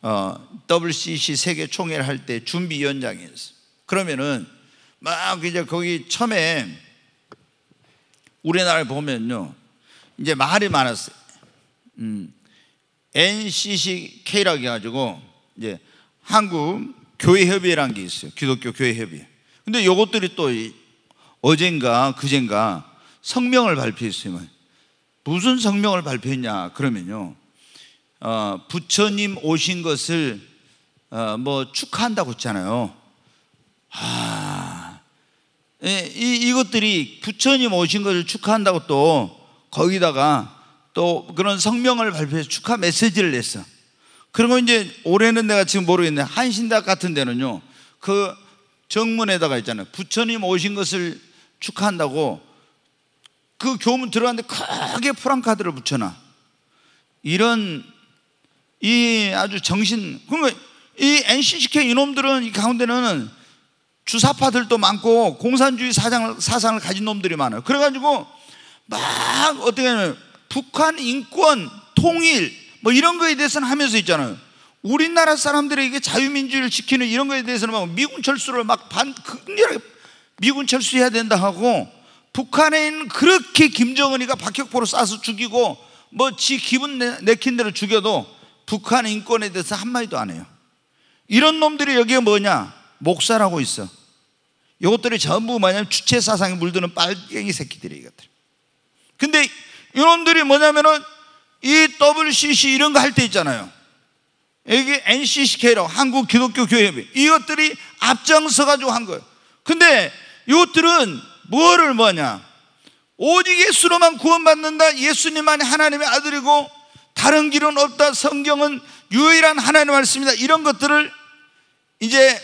어, WCC 세계 총회를 할 때 준비 위원장이었어. 그러면은 막 이제 거기 처음에 우리나라를 보면요. 이제 말이 많았어요. 음, NCCK라고 해가지고 이제 한국 교회협의회라는 게 있어요. 기독교 교회협의 근데 요것들이 또 어젠가 그젠가 성명을 발표했어요. 뭐, 무슨 성명을 발표했냐 그러면요. 어, 부처님 오신 것을 어, 뭐 축하한다고 했잖아요. 아, 예, 이, 이것들이 부처님 오신 것을 축하한다고 또 거기다가 또 그런 성명을 발표해서 축하 메시지를 냈어. 그리고 이제 올해는 내가 지금 모르겠네. 한신대 같은 데는요. 그 정문에다가 있잖아요. 부처님 오신 것을 축하한다고 그 교문 들어갔는데 크게 프랑카드를 붙여놔. 이런 이 아주 정신 그러면 이 NCCK 이놈들은 이 가운데는 주사파들도 많고 공산주의 사장 사상을 가진 놈들이 많아요. 그래가지고 막 어떻게 하냐면 북한 인권, 통일 뭐 이런 거에 대해서는 하면서 있잖아요. 우리나라 사람들에게 자유민주를 지키는 이런 거에 대해서는 막 미군 철수를 막 반, 극렬하게 미군 철수해야 된다 하고 북한에는 있 그렇게 김정은이가 박혁포로 쏴서 죽이고 뭐 지 기분 내, 내킨 대로 죽여도 북한 인권에 대해서 한마디도 안 해요. 이런 놈들이 여기에 뭐냐? 목살하고 있어. 이것들이 전부 뭐냐면 주체 사상에 물드는 빨갱이 새끼들이 이것들. 근데 이놈들이 뭐냐면은 이 WCC 이런 거 할 때 있잖아요. 여기 NCCK라고 한국 기독교 교회협회 이것들이 앞장서 가지고 한 거예요. 근데 이것들은 뭐를 뭐냐? 오직 예수로만 구원받는다. 예수님만이 하나님의 아들이고 다른 길은 없다. 성경은 유일한 하나님의 말씀이다. 이런 것들을 이제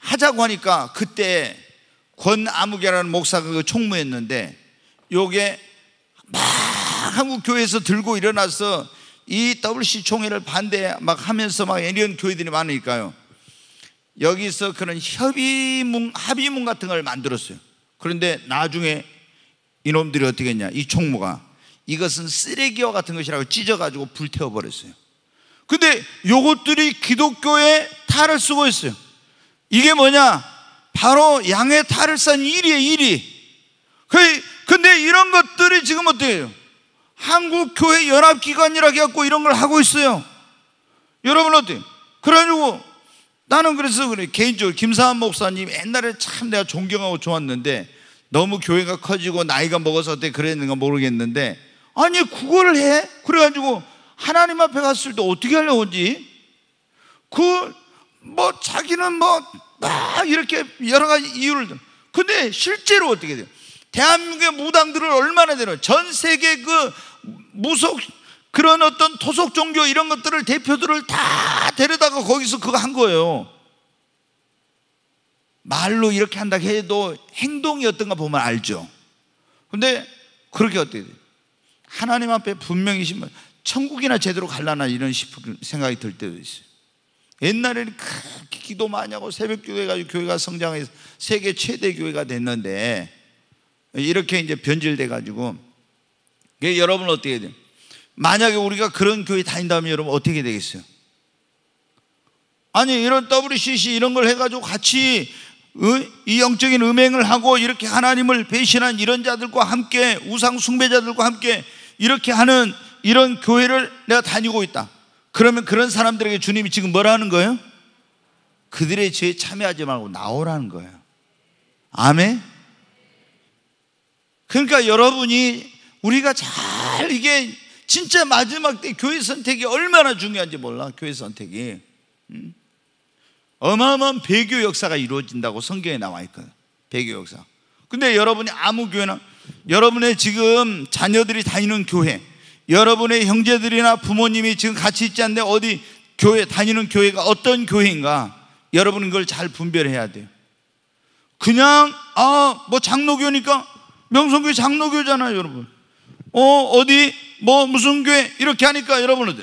하자고 하니까 그때 권아무개라는 목사가 그 총무였는데 요게 막 한국 교회에서 들고 일어나서 이 WC 총회를 반대 막 하면서 막 이런 교회들이 많으니까요. 여기서 그런 협의문, 합의문 같은 걸 만들었어요. 그런데 나중에 이놈들이 어떻게 했냐. 이 총무가 이것은 쓰레기와 같은 것이라고 찢어가지고 불태워버렸어요. 근데 요것들이 기독교의 탈을 쓰고 있어요. 이게 뭐냐? 바로 양의 탈을 싼 일이에요, 일이. 그 근데 이런 것들이 지금 어때요? 한국교회 연합기관이라 해갖고 이런 걸 하고 있어요. 여러분 어때요? 그래가지고 나는 그래서 그래. 개인적으로 김사한 목사님 옛날에 참 내가 존경하고 좋았는데 너무 교회가 커지고 나이가 먹어서 어때 그랬는가 모르겠는데 아니, 그거를 해? 그래가지고 하나님 앞에 갔을 때 어떻게 하려고 지 그, 뭐, 자기는 뭐, 막 이렇게 여러 가지 이유를. 근데 실제로 어떻게 돼요? 대한민국의 무당들을 얼마나 되는 전 세계 그 무속 그런 어떤 토속 종교 이런 것들을 대표들을 다 데려다가 거기서 그거 한 거예요. 말로 이렇게 한다 해도 행동이 어떤가 보면 알죠. 근데 그렇게 어떻게 돼요? 하나님 앞에 분명히 신문 천국이나 제대로 갈라나 이런 생각이 들 때도 있어요. 옛날에는 그렇게 기도 많이 하고 새벽 교회가 교회가 성장해서 세계 최대 교회가 됐는데 이렇게 이제 변질돼 가지고 여러분 어떻게 해야 돼요? 만약에 우리가 그런 교회 다닌다면 여러분 어떻게 되겠어요? 아니 이런 WCC 이런 걸 해가지고 같이 이 영적인 음행을 하고 이렇게 하나님을 배신한 이런 자들과 함께 우상 숭배자들과 함께 이렇게 하는 이런 교회를 내가 다니고 있다. 그러면 그런 사람들에게 주님이 지금 뭐라는 거예요? 그들의 죄에 참여하지 말고 나오라는 거예요. 아멘. 그러니까 여러분이 우리가 잘 이게 진짜 마지막 때 교회 선택이 얼마나 중요한지 몰라 교회 선택이 음? 어마어마한 배교 역사가 이루어진다고 성경에 나와 있거든 배교 역사 근데 여러분이 아무 교회나 여러분의 지금 자녀들이 다니는 교회 여러분의 형제들이나 부모님이 지금 같이 있지 않는데 어디 교회 다니는 교회가 어떤 교회인가 여러분은 그걸 잘 분별해야 돼요 그냥 아뭐 장로교니까 명성교회 장로교잖아요, 여러분. 어, 어디, 뭐, 무슨 교회, 이렇게 하니까 여러분 어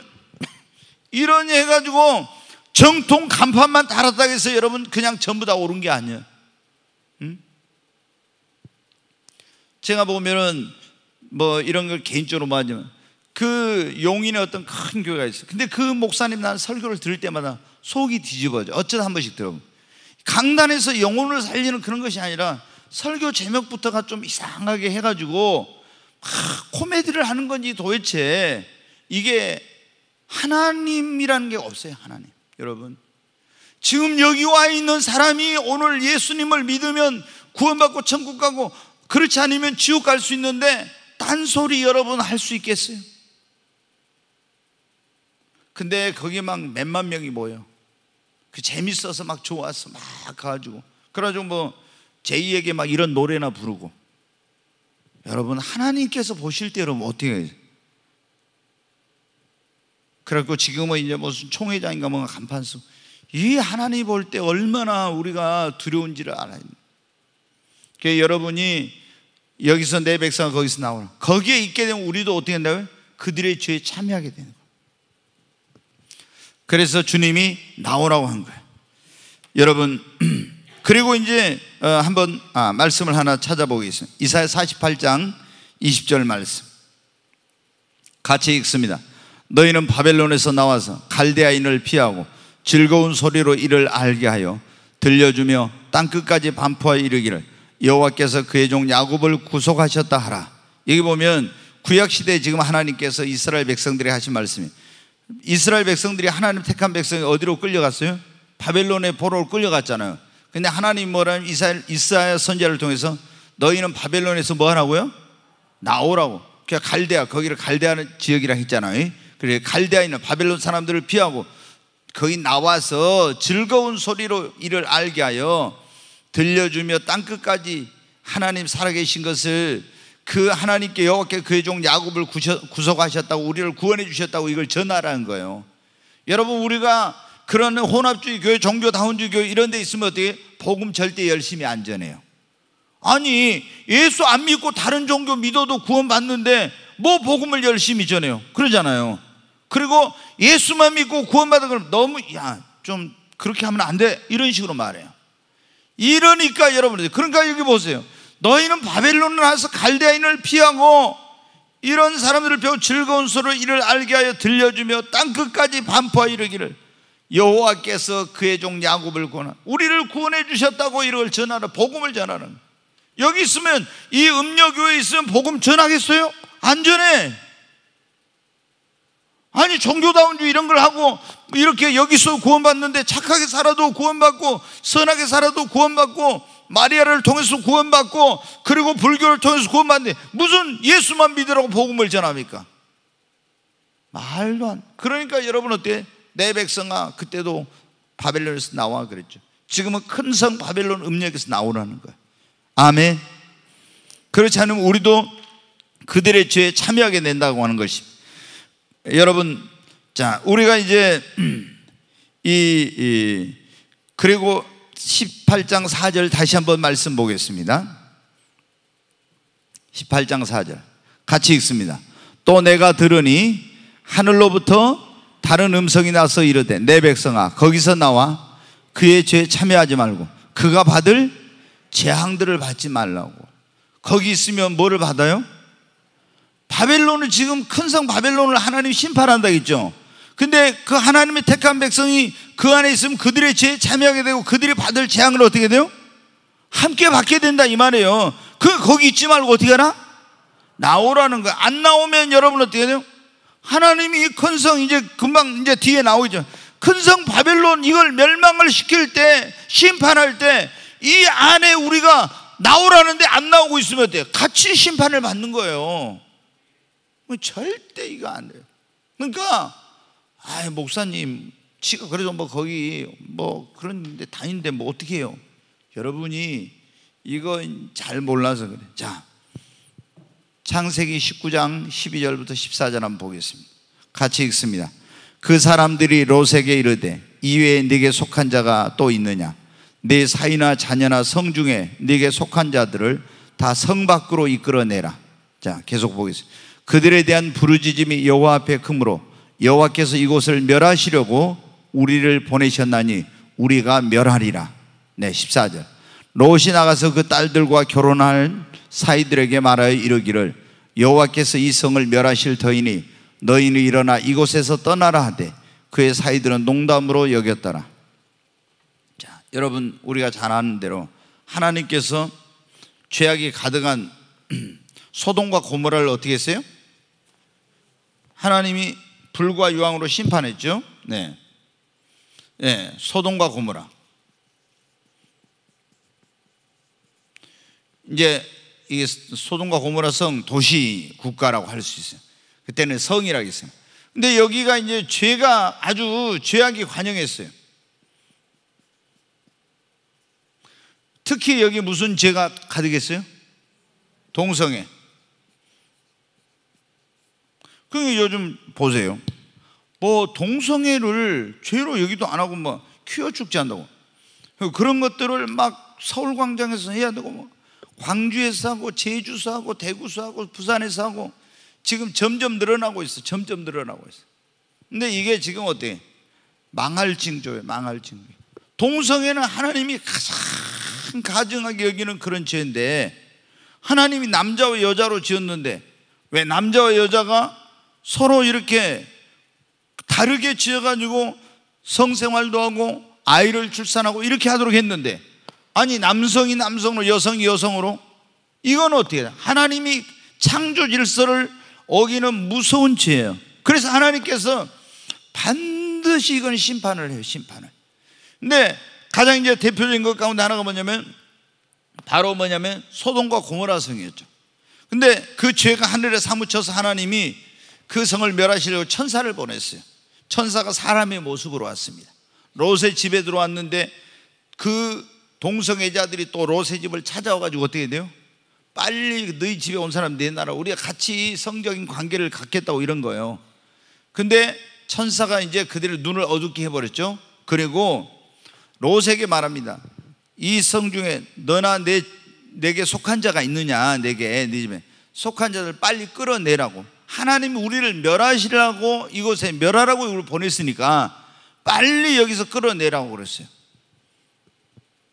이런 해가지고 정통 간판만 달았다고 해서 여러분 그냥 전부 다 오른 게 아니에요. 음? 제가 보면은 뭐 이런 걸 개인적으로 말하지만 그용인에 어떤 큰 교회가 있어요. 근데 그 목사님 나는 설교를 들을 때마다 속이 뒤집어져. 어쩌다 한 번씩 들어. 강단에서 영혼을 살리는 그런 것이 아니라 설교 제목부터가 좀 이상하게 해가지고 아, 코미디를 하는 건지 도대체 이게 하나님이라는 게 없어요 하나님 여러분 지금 여기 와 있는 사람이 오늘 예수님을 믿으면 구원받고 천국 가고 그렇지 않으면 지옥 갈 수 있는데 딴소리 여러분 할 수 있겠어요? 근데 거기 막 몇만 명이 모여 그 재밌어서 막 좋아서 막 가가지고 그래가지고 뭐 제이에게 막 이런 노래나 부르고 여러분 하나님께서 보실 때 여러분 뭐 어떻게 해요? 그래갖고 지금은 이제 무슨 총회장인가 뭔가 간판수 이 하나님 볼 때 얼마나 우리가 두려운지를 알아요. 그 여러분이 여기서 내 백성은 거기서 나오나 거기에 있게 되면 우리도 어떻게 된다고요? 그들의 죄에 참여하게 되는 거예요. 그래서 주님이 나오라고 한 거예요. 여러분 그리고 이제 어, 한번 아, 말씀을 하나 찾아보겠습니다. 이사야 48장 20절 말씀. 같이 읽습니다. 너희는 바벨론에서 나와서 갈대아인을 피하고 즐거운 소리로 이를 알게 하여 들려주며 땅 끝까지 반포하 이르기를 여호와께서 그의 종 야곱을 구속하셨다 하라. 여기 보면 구약 시대에 지금 하나님께서 이스라엘 백성들이 하신 말씀이 이스라엘 백성들이 하나님 택한 백성이 어디로 끌려갔어요? 바벨론의 포로로 끌려갔잖아요. 근데 하나님 뭐라면 이사야, 이사야 선자를 통해서 너희는 바벨론에서 뭐 하라고요? 나오라고. 그냥 갈대아, 거기를 갈대아 지역이라 했잖아요. 그래, 갈대아 있는 바벨론 사람들을 피하고 거기 나와서 즐거운 소리로 이를 알게 하여 들려주며 땅끝까지 하나님 살아계신 것을 그 하나님께 여호와께 그의 종 야곱을 구속하셨다고 우리를 구원해 주셨다고 이걸 전하라는 거예요. 여러분 우리가 그런 혼합주의 교회, 종교다운주의 교회 이런 데 있으면 어떻게 복음 절대 열심히 안전해요. 아니 예수 안 믿고 다른 종교 믿어도 구원받는데 뭐 복음을 열심히 전해요. 그러잖아요. 그리고 예수만 믿고 구원받은 걸 너무 야 좀 그렇게 하면 안 돼 이런 식으로 말해요. 이러니까 여러분 그러니까 여기 보세요. 너희는 바벨론을 와서 갈대아인을 피하고 이런 사람들을 배워 즐거운 소로 이를 알게 하여 들려주며 땅 끝까지 반포하 이르기를 여호와께서 그의 종 야곱을 구원하 우리를 구원해 주셨다고 이를 전하는 복음을 전하는 여기 있으면 이 음녀교에 있으면 복음 전하겠어요? 안 전해 아니 종교다운주 이런 걸 하고 이렇게 여기서 구원받는데 착하게 살아도 구원받고 선하게 살아도 구원받고 마리아를 통해서 구원받고 그리고 불교를 통해서 구원받는데 무슨 예수만 믿으라고 복음을 전합니까? 말도 안 그러니까 여러분 어때 내 백성아 그때도 바벨론에서 나와 그랬죠. 지금은 큰 성 바벨론 음력에서 나오라는 거예요 아멘. 그렇지 않으면 우리도 그들의 죄에 참여하게 된다고 하는 것이 여러분, 자, 우리가 이제 이, 이 그리고 18장 4절 다시 한번 말씀 보겠습니다. 18장 4절. 같이 읽습니다. 또 내가 들으니 하늘로부터 다른 음성이 나서 이르되 내 백성아 거기서 나와 그의 죄에 참여하지 말고 그가 받을 재앙들을 받지 말라고 거기 있으면 뭐를 받아요? 바벨론을 지금 큰 성 바벨론을 하나님 심판한다 했죠 근데 그 하나님의 택한 백성이 그 안에 있으면 그들의 죄에 참여하게 되고 그들이 받을 재앙을 어떻게 돼요? 함께 받게 된다 이 말이에요 그 거기 있지 말고 어떻게 하나? 나오라는 거안 나오면 여러분 어떻게 돼요? 하나님이 큰 성 이제 금방 이제 뒤에 나오죠. 큰 성 바벨론 이걸 멸망을 시킬 때 심판할 때 이 안에 우리가 나오라는데 안 나오고 있으면 어때요? 같이 심판을 받는 거예요. 뭐 절대 이거 안 돼요. 그러니까 아 목사님 지가 그래도 뭐 거기 뭐 그런 데 다니는데 뭐 어떻게 해요? 여러분이 이거 잘 몰라서 그래. 자, 창세기 19장 12절부터 14절 한번 보겠습니다. 같이 읽습니다. 그 사람들이 롯에게 이르되 이외에 네게 속한 자가 또 있느냐 네 사이나 자녀나 성 중에 네게 속한 자들을 다 성 밖으로 이끌어내라. 자, 계속 보겠습니다. 그들에 대한 부르짖음이 여호와 앞에 크므로 여호와께서 이곳을 멸하시려고 우리를 보내셨나니 우리가 멸하리라. 네, 14절. 롯이 나가서 그 딸들과 결혼할 사이들에게 말하여 이르기를 여호와께서 이 성을 멸하실 터이니 너희는 일어나 이곳에서 떠나라 하되 그의 사이들은 농담으로 여겼더라. 자, 여러분 우리가 잘 아는 대로 하나님께서 죄악이 가득한 소동과 고모라를 어떻게 했어요? 하나님이 불과 유황으로 심판했죠. 네. 네, 예, 소동과 고모라. 이제 이게소동과 고모라 성 도시 국가라고 할 수 있어요. 그때는 성이라고 했어요. 근데 여기가 이제 죄가 아주 죄악이 관영했어요. 특히 여기 무슨 죄가 가득했어요? 동성애. 그게 그러니까 요즘 보세요. 뭐 동성애를 죄로 여기도 안 하고 뭐 키워 죽지 한다고. 그런 것들을 막 서울 광장에서 해야 되고 뭐 광주에서 하고 제주서 하고 대구서 하고 부산에서 하고 지금 점점 늘어나고 있어. 점점 늘어나고 있어. 근데 이게 지금 어때? 망할 징조예요. 망할 징조. 동성애는 하나님이 가장 가증하게 여기는 그런 죄인데 하나님이 남자와 여자로 지었는데 왜 남자와 여자가 서로 이렇게 다르게 지어가지고 성생활도 하고 아이를 출산하고 이렇게 하도록 했는데 아니 남성이 남성으로 여성이 여성으로 이건 어떻게 해요? 하나님이 창조 질서를 어기는 무서운 죄예요. 그래서 하나님께서 반드시 이건 심판을 해요, 심판을. 근데 가장 이제 대표적인 것 가운데 하나가 뭐냐면 바로 뭐냐면 소동과 고모라 성이었죠. 근데 그 죄가 하늘에 사무쳐서 하나님이 그 성을 멸하시려고 천사를 보냈어요. 천사가 사람의 모습으로 왔습니다. 롯의 집에 들어왔는데 그 동성애자들이 또 롯의 집을 찾아와가지고 어떻게 돼요? 빨리 너희 집에 온 사람 내놔라. 우리가 같이 성적인 관계를 갖겠다고 이런 거예요. 근데 천사가 이제 그들의 눈을 어둡게 해버렸죠. 그리고 롯에게 말합니다. 이 성 중에 너나 내, 내게 속한 자가 있느냐, 내게, 네 집에. 속한 자들 빨리 끌어내라고. 하나님이 우리를 멸하시라고 이곳에 멸하라고 우리를 보냈으니까 빨리 여기서 끌어내라고 그랬어요.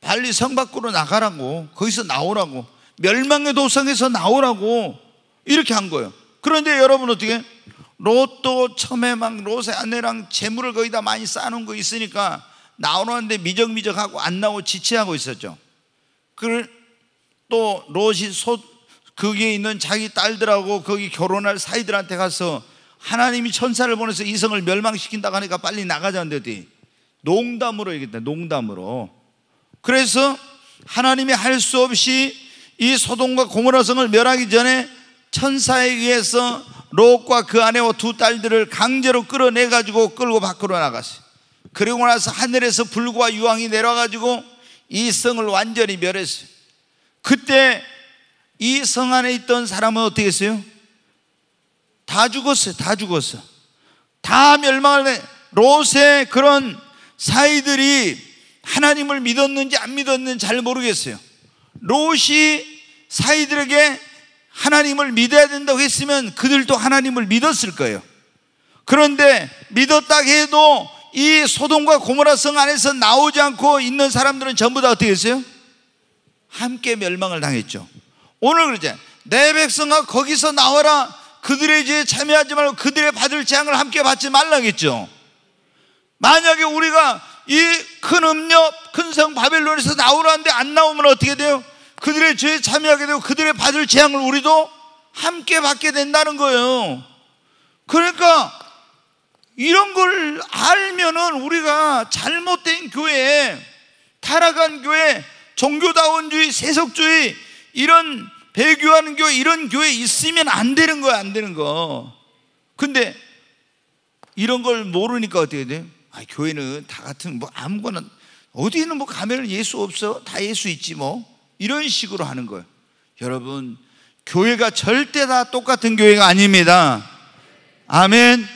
빨리 성 밖으로 나가라고 거기서 나오라고 멸망의 도상에서 나오라고 이렇게 한 거예요. 그런데 여러분 어떻게 로또 처음에 막 롯의 아내랑 재물을 거의 다 많이 쌓아놓은 거 있으니까 나오는데 미적미적하고 안 나오고 지체하고 있었죠. 그또 로시 소, 거기에 있는 자기 딸들하고 거기 결혼할 사이들한테 가서 하나님이 천사를 보내서 이성을 멸망시킨다고 하니까 빨리 나가자는데 어디 농담으로 얘기했다 농담으로 그래서 하나님이 할 수 없이 이소동과 고모라 성을 멸하기 전에 천사에 의해서 롯과 그 아내와 두 딸들을 강제로 끌어내 가지고 끌고 밖으로 나갔어요. 그리고 나서 하늘에서 불과 유황이 내려 가지고 이 성을 완전히 멸했어요. 그때 이 성 안에 있던 사람은 어떻게 했어요? 다 죽었어요. 다 죽었어. 요다 멸망을 해. 롯의 그런 사이들이 하나님을 믿었는지 안 믿었는지 잘 모르겠어요. 롯이 사이들에게 하나님을 믿어야 된다고 했으면 그들도 하나님을 믿었을 거예요. 그런데 믿었다 해도 이 소돔과 고모라 성 안에서 나오지 않고 있는 사람들은 전부 다 어떻게 했어요? 함께 멸망을 당했죠. 오늘 그러죠. 내 백성아 거기서 나와라. 그들의 죄에 참여하지 말고 그들의 받을 재앙을 함께 받지 말라겠죠. 만약에 우리가 이큰 음녀, 큰성 바벨론에서 나오라는데 안 나오면 어떻게 돼요? 그들의 죄에 참여하게 되고 그들의 받을 재앙을 우리도 함께 받게 된다는 거예요. 그러니까 이런 걸 알면은 우리가 잘못된 교회, 타락한 교회, 종교다원주의, 세속주의 이런 배교하는 교회 이런 교회 있으면 안 되는 거야, 안 되는 거. 근데 이런 걸 모르니까 어떻게 돼요? 아, 교회는 다 같은 뭐 아무거나 어디에는 뭐 가면 예수 없어 다 예수 있지 뭐 이런 식으로 하는 거예요. 여러분 교회가 절대 다 똑같은 교회가 아닙니다. 아멘.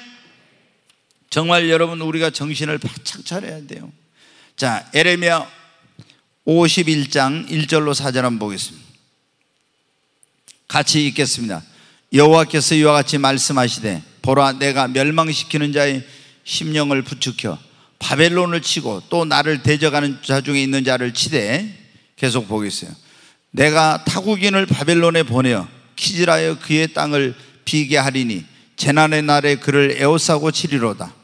정말 여러분 우리가 정신을 바짝 차려야 돼요. 자, 에레미야 51장 1절로 사절 한번 보겠습니다. 같이 읽겠습니다. 여호와께서 이와 같이 말씀하시되 보라 내가 멸망시키는 자의 심령을 부축혀 바벨론을 치고 또 나를 대적하는 자 중에 있는 자를 치되 계속 보겠어요. 내가 타국인을 바벨론에 보내어 키즈라여 그의 땅을 비게 하리니 재난의 날에 그를 에워싸고 치리로다.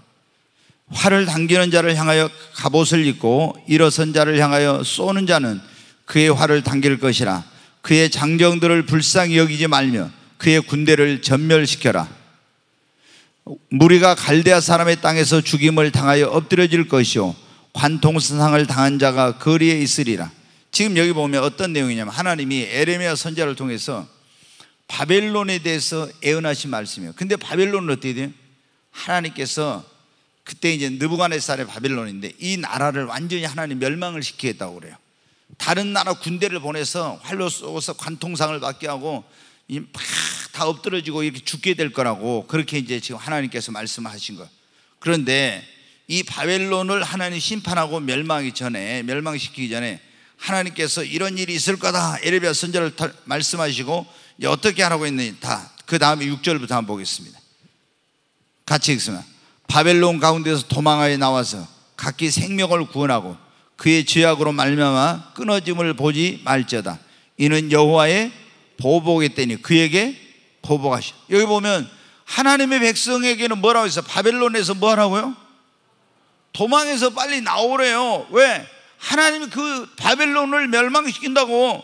활을 당기는 자를 향하여 갑옷을 입고 일어선 자를 향하여 쏘는 자는 그의 활을 당길 것이라 그의 장정들을 불쌍히 여기지 말며 그의 군대를 전멸시켜라. 무리가 갈대아 사람의 땅에서 죽임을 당하여 엎드려질 것이요 관통상을 당한 자가 거리에 있으리라. 지금 여기 보면 어떤 내용이냐면 하나님이 에레미야 선자를 통해서 바벨론에 대해서 예언하신 말씀이에요. 근데 바벨론은 어떻게 돼요? 하나님께서 그때 이제 느부간의살의 바벨론인데 이 나라를 완전히 하나님 멸망을 시키겠다고 그래요. 다른 나라 군대를 보내서 활로 쏘고서 관통상을 받게 하고 막다 엎드러지고 이렇게 죽게 될 거라고 그렇게 이제 지금 하나님께서 말씀하신 거. 그런데 이 바벨론을 하나님 심판하고 멸망하기 전에 멸망시키기 전에 하나님께서 이런 일이 있을 거다 에레비아 선자를 말씀하시고 어떻게 하라고 했느냐 다그 다음에 6절부터 한번 보겠습니다 같이 읽습니다 바벨론 가운데서 도망하여 나와서 각기 생명을 구원하고 그의 죄악으로 말미암아 끊어짐을 보지 말자다 이는 여호와의 보복이 때니 그에게 보복하시. 여기 보면 하나님의 백성에게는 뭐라고 했어? 바벨론에서 뭐라고요? 도망해서 빨리 나오래요. 왜? 하나님이 그 바벨론을 멸망시킨다고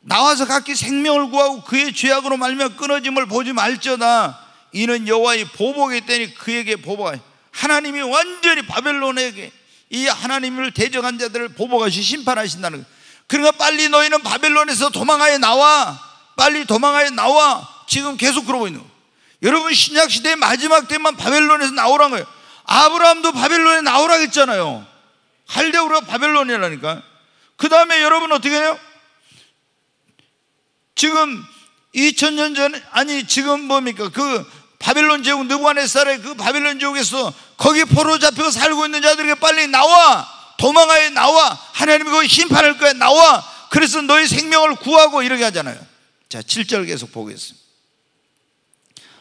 나와서 각기 생명을 구하고 그의 죄악으로 말며 끊어짐을 보지 말지다 이는 여호와의 보복이 때니 그에게 보복하시. 하나님이 완전히 바벨론에게 이 하나님을 대적한 자들을 보복하시 심판하신다는 거예요. 그러니까 빨리 너희는 바벨론에서 도망하여 나와. 빨리 도망하여 나와. 지금 계속 그러고 있는 거예요. 여러분 신약 시대의 마지막 때만 바벨론에서 나오라는 거예요. 아브라함도 바벨론에 나오라 했잖아요. 할대우라 바벨론이라니까. 그 다음에 여러분 어떻게 해요? 지금 2000년 전에 아니 지금 뭡니까 그 바벨론 제국 느부갓네살의 그 바벨론 제국에서 거기 포로 잡혀 살고 있는 자들에게 빨리 나와 도망하여 나와 하나님이 거기 심판할 거야 나와 그래서 너희 생명을 구하고 이렇게 하잖아요 자 7절 계속 보겠습니다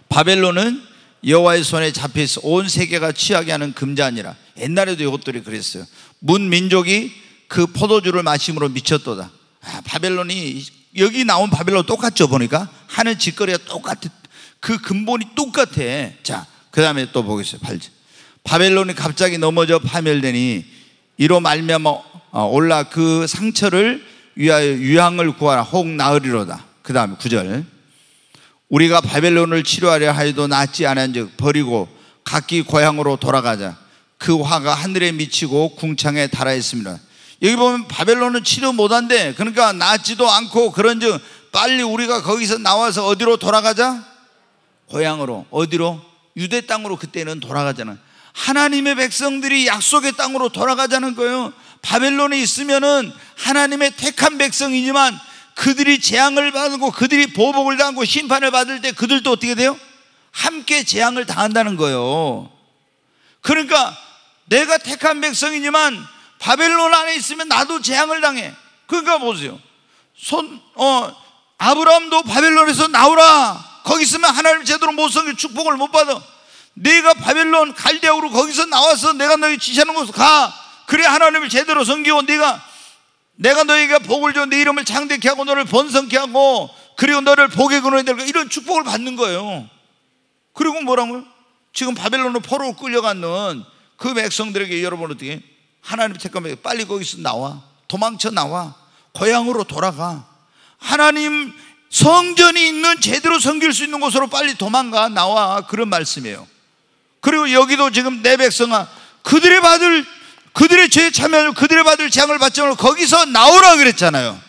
바벨론은 여호와의 손에 잡혀서 온 세계가 취하게 하는 금자니라. 옛날에도 이것들이 그랬어요. 문 민족이 그 포도주를 마심으로 미쳤도다. 아, 바벨론이 여기 나온 바벨론 똑같죠 보니까 하는 짓거리가 똑같아. 그 근본이 똑같아. 자, 그다음에 또 보겠어요. 팔절 바벨론이 갑자기 넘어져 파멸되니 이로 말미암아 어, 올라 그 상처를 위하여 유향을 구하라 혹 나으리로다. 그다음에 구절 우리가 바벨론을 치료하려 하여도 낫지 않은즉 버리고 각기 고향으로 돌아가자. 그 화가 하늘에 미치고 궁창에 달아 있습니다. 여기 보면 바벨론은 치료 못한데 그러니까 낫지도 않고 그런즉 빨리 우리가 거기서 나와서 어디로 돌아가자? 고향으로 어디로? 유대 땅으로 그때는 돌아가잖아. 하나님의 백성들이 약속의 땅으로 돌아가자는 거예요. 바벨론에 있으면은 하나님의 택한 백성이지만 그들이 재앙을 받고 그들이 보복을 당하고 심판을 받을 때 그들도 어떻게 돼요? 함께 재앙을 당한다는 거예요. 그러니까 내가 택한 백성이지만 바벨론 안에 있으면 나도 재앙을 당해. 그러니까 보세요. 손, 어, 아브라함도 바벨론에서 나오라. 거기 있으면 하나님 제대로 못 섬겨 축복을 못 받아. 네가 바벨론 갈대우로 거기서 나와서 내가 너희 지시하는 곳으로 가. 그래 하나님을 제대로 섬기고 네가 내가 너에게 복을 줘내 이름을 장대케 하고 너를 번성케 하고 그리고 너를 복의 근원이 될까 이런 축복을 받는 거예요. 그리고 뭐라고요? 지금 바벨론으로 포로 끌려가는 그 백성들에게 여러분 어떻게 하나님 책감에 빨리 거기서 나와 도망쳐 나와 고향으로 돌아가 하나님 성전이 있는 제대로 섬길 수 있는 곳으로 빨리 도망가 나와 그런 말씀이에요. 그리고 여기도 지금 내 백성아 그들의 받을 그들의 죄에 참여하고 그들의 받을 재앙을 받지 말고 거기서 나오라 그랬잖아요.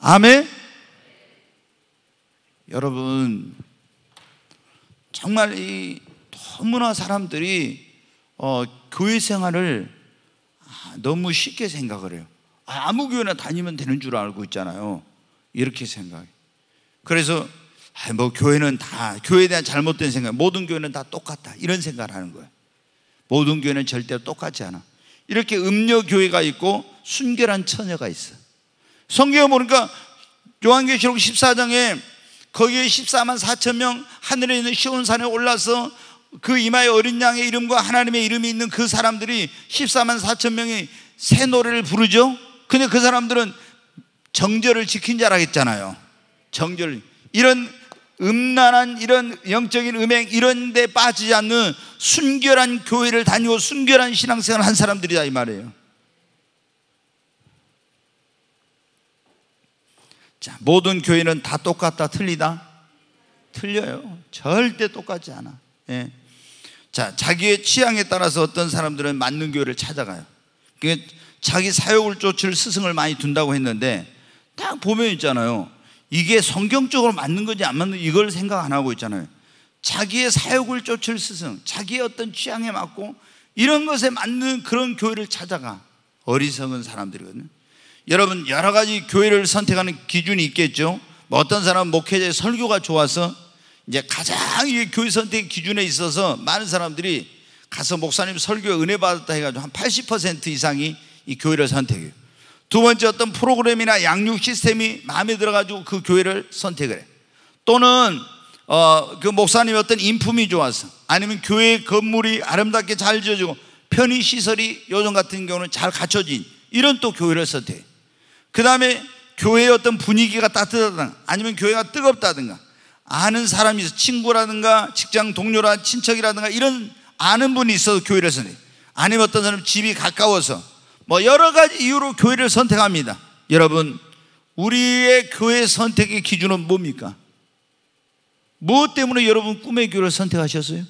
아멘. 여러분 정말 이 너무나 사람들이 어, 교회 생활을 너무 쉽게 생각을 해요. 아무 교회나 다니면 되는 줄 알고 있잖아요. 이렇게 생각해. 그래서 아, 뭐 교회는 다 교회에 대한 잘못된 생각, 모든 교회는 다 똑같다 이런 생각을 하는 거예요. 모든 교회는 절대 똑같지 않아. 이렇게 음료 교회가 있고 순결한 처녀가 있어. 성경에 보니까 요한계시록 14장에 거기에 14만 4천 명 하늘에 있는 시온산에 올라서 그 이마에 어린 양의 이름과 하나님의 이름이 있는 그 사람들이 14만 4천 명이 새 노래를 부르죠. 근데 그 사람들은 정절을 지킨 자라겠잖아요. 정절. 이런 음란한 이런 영적인 음행 이런 데 빠지지 않는 순결한 교회를 다니고 순결한 신앙생활을 한 사람들이다 이 말이에요. 자, 모든 교회는 다 똑같다 틀리다? 틀려요. 절대 똑같지 않아. 예. 자, 자기의 취향에 따라서 어떤 사람들은 맞는 교회를 찾아가요. 그게 자기 사역을 쫓을 스승을 많이 둔다고 했는데 딱 보면 있잖아요. 이게 성경적으로 맞는 건지 안 맞는 지 이걸 생각 안 하고 있잖아요. 자기의 사욕을 쫓을 스승, 자기의 어떤 취향에 맞고 이런 것에 맞는 그런 교회를 찾아가 어리석은 사람들이거든요. 여러분 여러 가지 교회를 선택하는 기준이 있겠죠. 뭐 어떤 사람은 목회자의 설교가 좋아서 이제 가장 이 교회 선택 기준에 있어서 많은 사람들이 가서 목사님 설교 은혜 받았다 해가지고 한 80% 이상이 이 교회를 선택해요. 두 번째 어떤 프로그램이나 양육 시스템이 마음에 들어가지고 그 교회를 선택을 해. 또는 어, 그 목사님의 어떤 인품이 좋아서 아니면 교회 건물이 아름답게 잘 지어지고 편의 시설이 요즘 같은 경우는 잘 갖춰진 이런 또 교회를 선택해. 그 다음에 교회의 어떤 분위기가 따뜻하다든가 아니면 교회가 뜨겁다든가 아는 사람이 있어 친구라든가 직장 동료라 친척이라든가 이런 아는 분이 있어서 교회를 선택 아니면 어떤 사람 집이 가까워서 뭐 여러 가지 이유로 교회를 선택합니다. 여러분, 우리의 교회 선택의 기준은 뭡니까? 무엇 때문에 여러분 꿈의 교회를 선택하셨어요?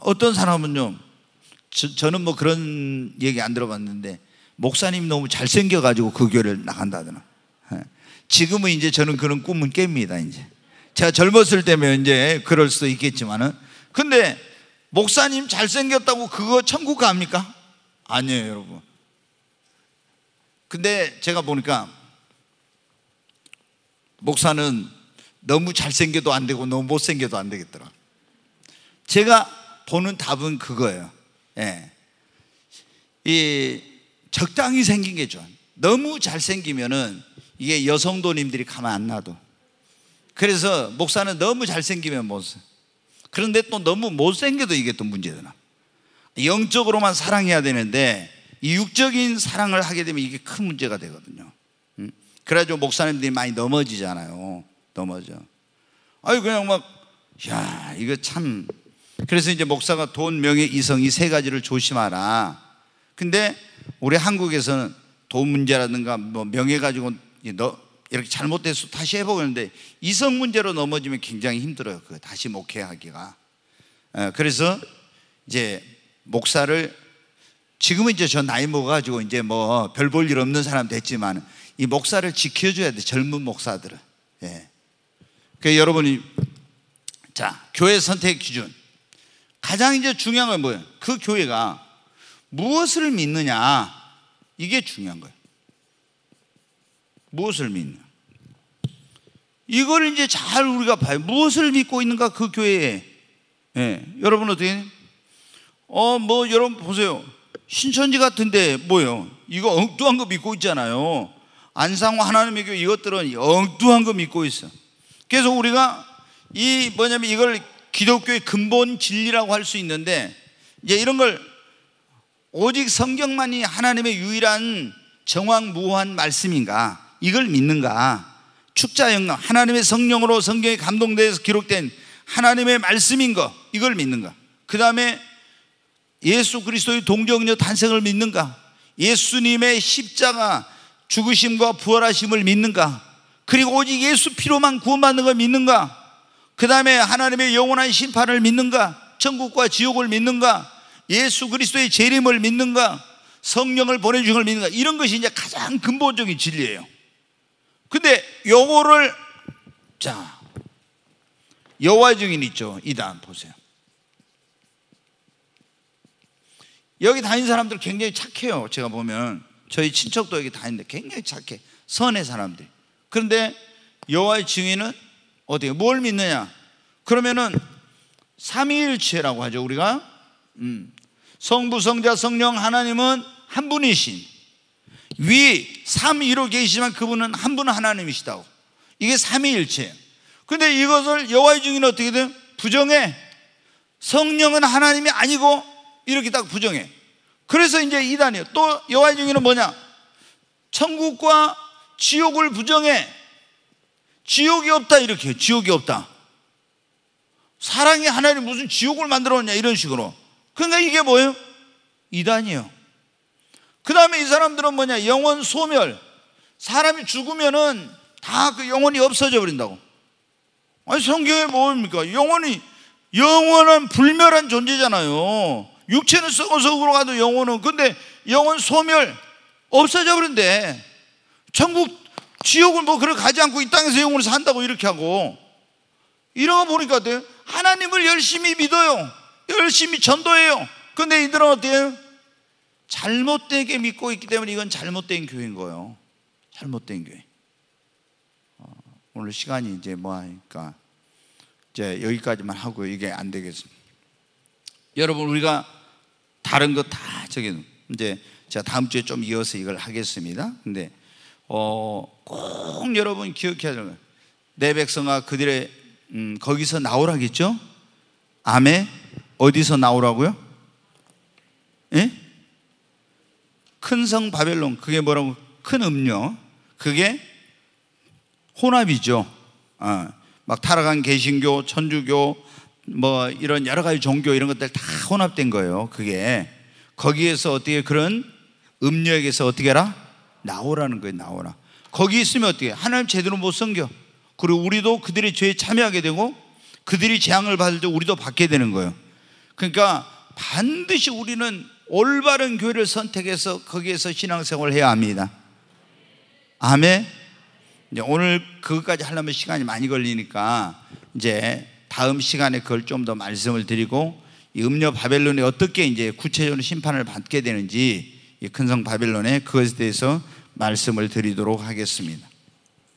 어떤 사람은요, 저, 는뭐 그런 얘기 안 들어봤는데, 목사님 너무 잘생겨가지고 그 교회를 나간다더나. 예. 지금은 이제 저는 그런 꿈은 깹니다, 이제. 제가 젊었을 때면 이제 그럴 수도 있겠지만은. 근데 목사님 잘생겼다고 그거 천국 갑니까? 아니에요, 여러분. 근데 제가 보니까 목사는 너무 잘생겨도 안 되고 너무 못생겨도 안 되겠더라. 제가 보는 답은 그거예요. 예. 이 적당히 생긴 게 좋아. 너무 잘생기면은 이게 여성도님들이 가만 안 놔도. 그래서 목사는 너무 잘생기면 못, 그런데 또 너무 못생겨도 이게 또 문제잖아. 영적으로만 사랑해야 되는데 이 육적인 사랑을 하게 되면 이게 큰 문제가 되거든요. 그래가지고 목사님들이 많이 넘어지잖아요. 넘어져. 아유, 그냥 막, 야, 이거 참. 그래서 이제 목사가 돈, 명예, 이성 이 세 가지를 조심하라. 근데 우리 한국에서는 돈 문제라든가 뭐 명예 가지고 너 이렇게 잘못돼서 다시 해보는데 이성 문제로 넘어지면 굉장히 힘들어요. 그 다시 목회하기가. 예, 그래서 이제 목사를 지금은 이제 저 나이 먹어가지고 이제 뭐 별 볼 일 없는 사람 됐지만 이 목사를 지켜줘야 돼 젊은 목사들은. 예. 그 여러분이 자 교회 선택 기준 가장 이제 중요한 건 뭐예요? 그 교회가 무엇을 믿느냐 이게 중요한 거예요. 무엇을 믿냐? 이걸 이제 잘 우리가 봐요. 무엇을 믿고 있는가 그 교회에. 예. 여러분 어떻게? 어, 뭐 여러분 보세요. 신천지 같은데 뭐예요? 이거 엉뚱한 거 믿고 있잖아요. 안상호 하나님의 교 이것들은 엉뚱한 거 믿고 있어. 그래서 우리가 이 뭐냐면 이걸 기독교의 근본 진리라고 할 수 있는데 이제 이런 걸 오직 성경만이 하나님의 유일한 정황 무호한 말씀인가 이걸 믿는가 축자 영감 하나님의 성령으로 성경에 감동돼서 기록된 하나님의 말씀인 거 이걸 믿는가 그 다음에 예수 그리스도의 동정녀 탄생을 믿는가? 예수님의 십자가 죽으심과 부활하심을 믿는가? 그리고 오직 예수 피로만 구원받는 걸 믿는가? 그 다음에 하나님의 영원한 심판을 믿는가? 천국과 지옥을 믿는가? 예수 그리스도의 재림을 믿는가? 성령을 보내주신 걸 믿는가? 이런 것이 이제 가장 근본적인 진리예요. 근데 요거를 자여와 증인 있죠. 이단 보세요. 여기 다닌 사람들 굉장히 착해요. 제가 보면 저희 친척도 여기 다니는데 굉장히 착해. 선의 사람들. 그런데 여호와의 증인은 어떻게 뭘 믿느냐? 그러면은 삼위일체라고 하죠. 우리가 음. 성부, 성자, 성령 하나님은 한 분이신 위 삼위로 계시지만 그분은 한 분 하나님이시다고. 이게 삼위일체예요. 근데 이것을 여호와의 증인은 어떻게 든 부정해. 성령은 하나님이 아니고 이렇게 딱 부정해. 그래서 이제 이단이에요. 또 여호와의 증인는 뭐냐? 천국과 지옥을 부정해. 지옥이 없다 이렇게 해요. 지옥이 없다. 사랑이 하나님 무슨 지옥을 만들었냐 어 이런 식으로. 그러니까 이게 뭐예요? 이단이에요. 그 다음에 이 사람들은 뭐냐? 영혼 소멸. 사람이 죽으면은 다 그 영혼이 없어져 버린다고. 아니, 성경에 뭡니까? 영혼이, 영혼은 불멸한 존재잖아요. 육체는 썩어서 울어가도 영혼은 근데 영혼 소멸 없어져 버린데 천국 지옥은 뭐 그걸 가지 않고 이 땅에서 영혼을 산다고 뭐 이렇게 하고 이런 거 보니까 어때요? 하나님을 열심히 믿어요 열심히 전도해요 근데 이들은 어때요? 잘못되게 믿고 있기 때문에 이건 잘못된 교회인 거예요 잘못된 교회 어, 오늘 시간이 이제 뭐 하니까 이제 여기까지만 하고 이게 안 되겠습니다 여러분 우리가 다른 거다 저기 이제 제가 다음 주에 좀 이어서 이걸 하겠습니다. 근데 어, 꼭 여러분 기억해야 되는 내 백성아 그들의 음, 거기서 나오라겠죠? 아멘. 어디서 나오라고요? 예? 큰 성 바벨론 그게 뭐라고? 큰 음료. 그게 혼합이죠. 어, 막 타락한 개신교, 천주교, 뭐 이런 여러 가지 종교 이런 것들 다 혼합된 거예요. 그게 거기에서 어떻게 그런 음료에게서 어떻게 해라? 나오라는 거예요. 나오라. 거기 있으면 어떻게? 하나님 제대로 못 섬겨. 그리고 우리도 그들의 죄에 참여하게 되고 그들이 재앙을 받을 때 우리도 받게 되는 거예요. 그러니까 반드시 우리는 올바른 교회를 선택해서 거기에서 신앙생활을 해야 합니다. 아멘. 이제 오늘 그것까지 하려면 시간이 많이 걸리니까 이제 다음 시간에 그걸 좀 더 말씀을 드리고 이 음녀 바벨론이 어떻게 이제 구체적으로 심판을 받게 되는지 이 큰성 바벨론의 그것에 대해서 말씀을 드리도록 하겠습니다.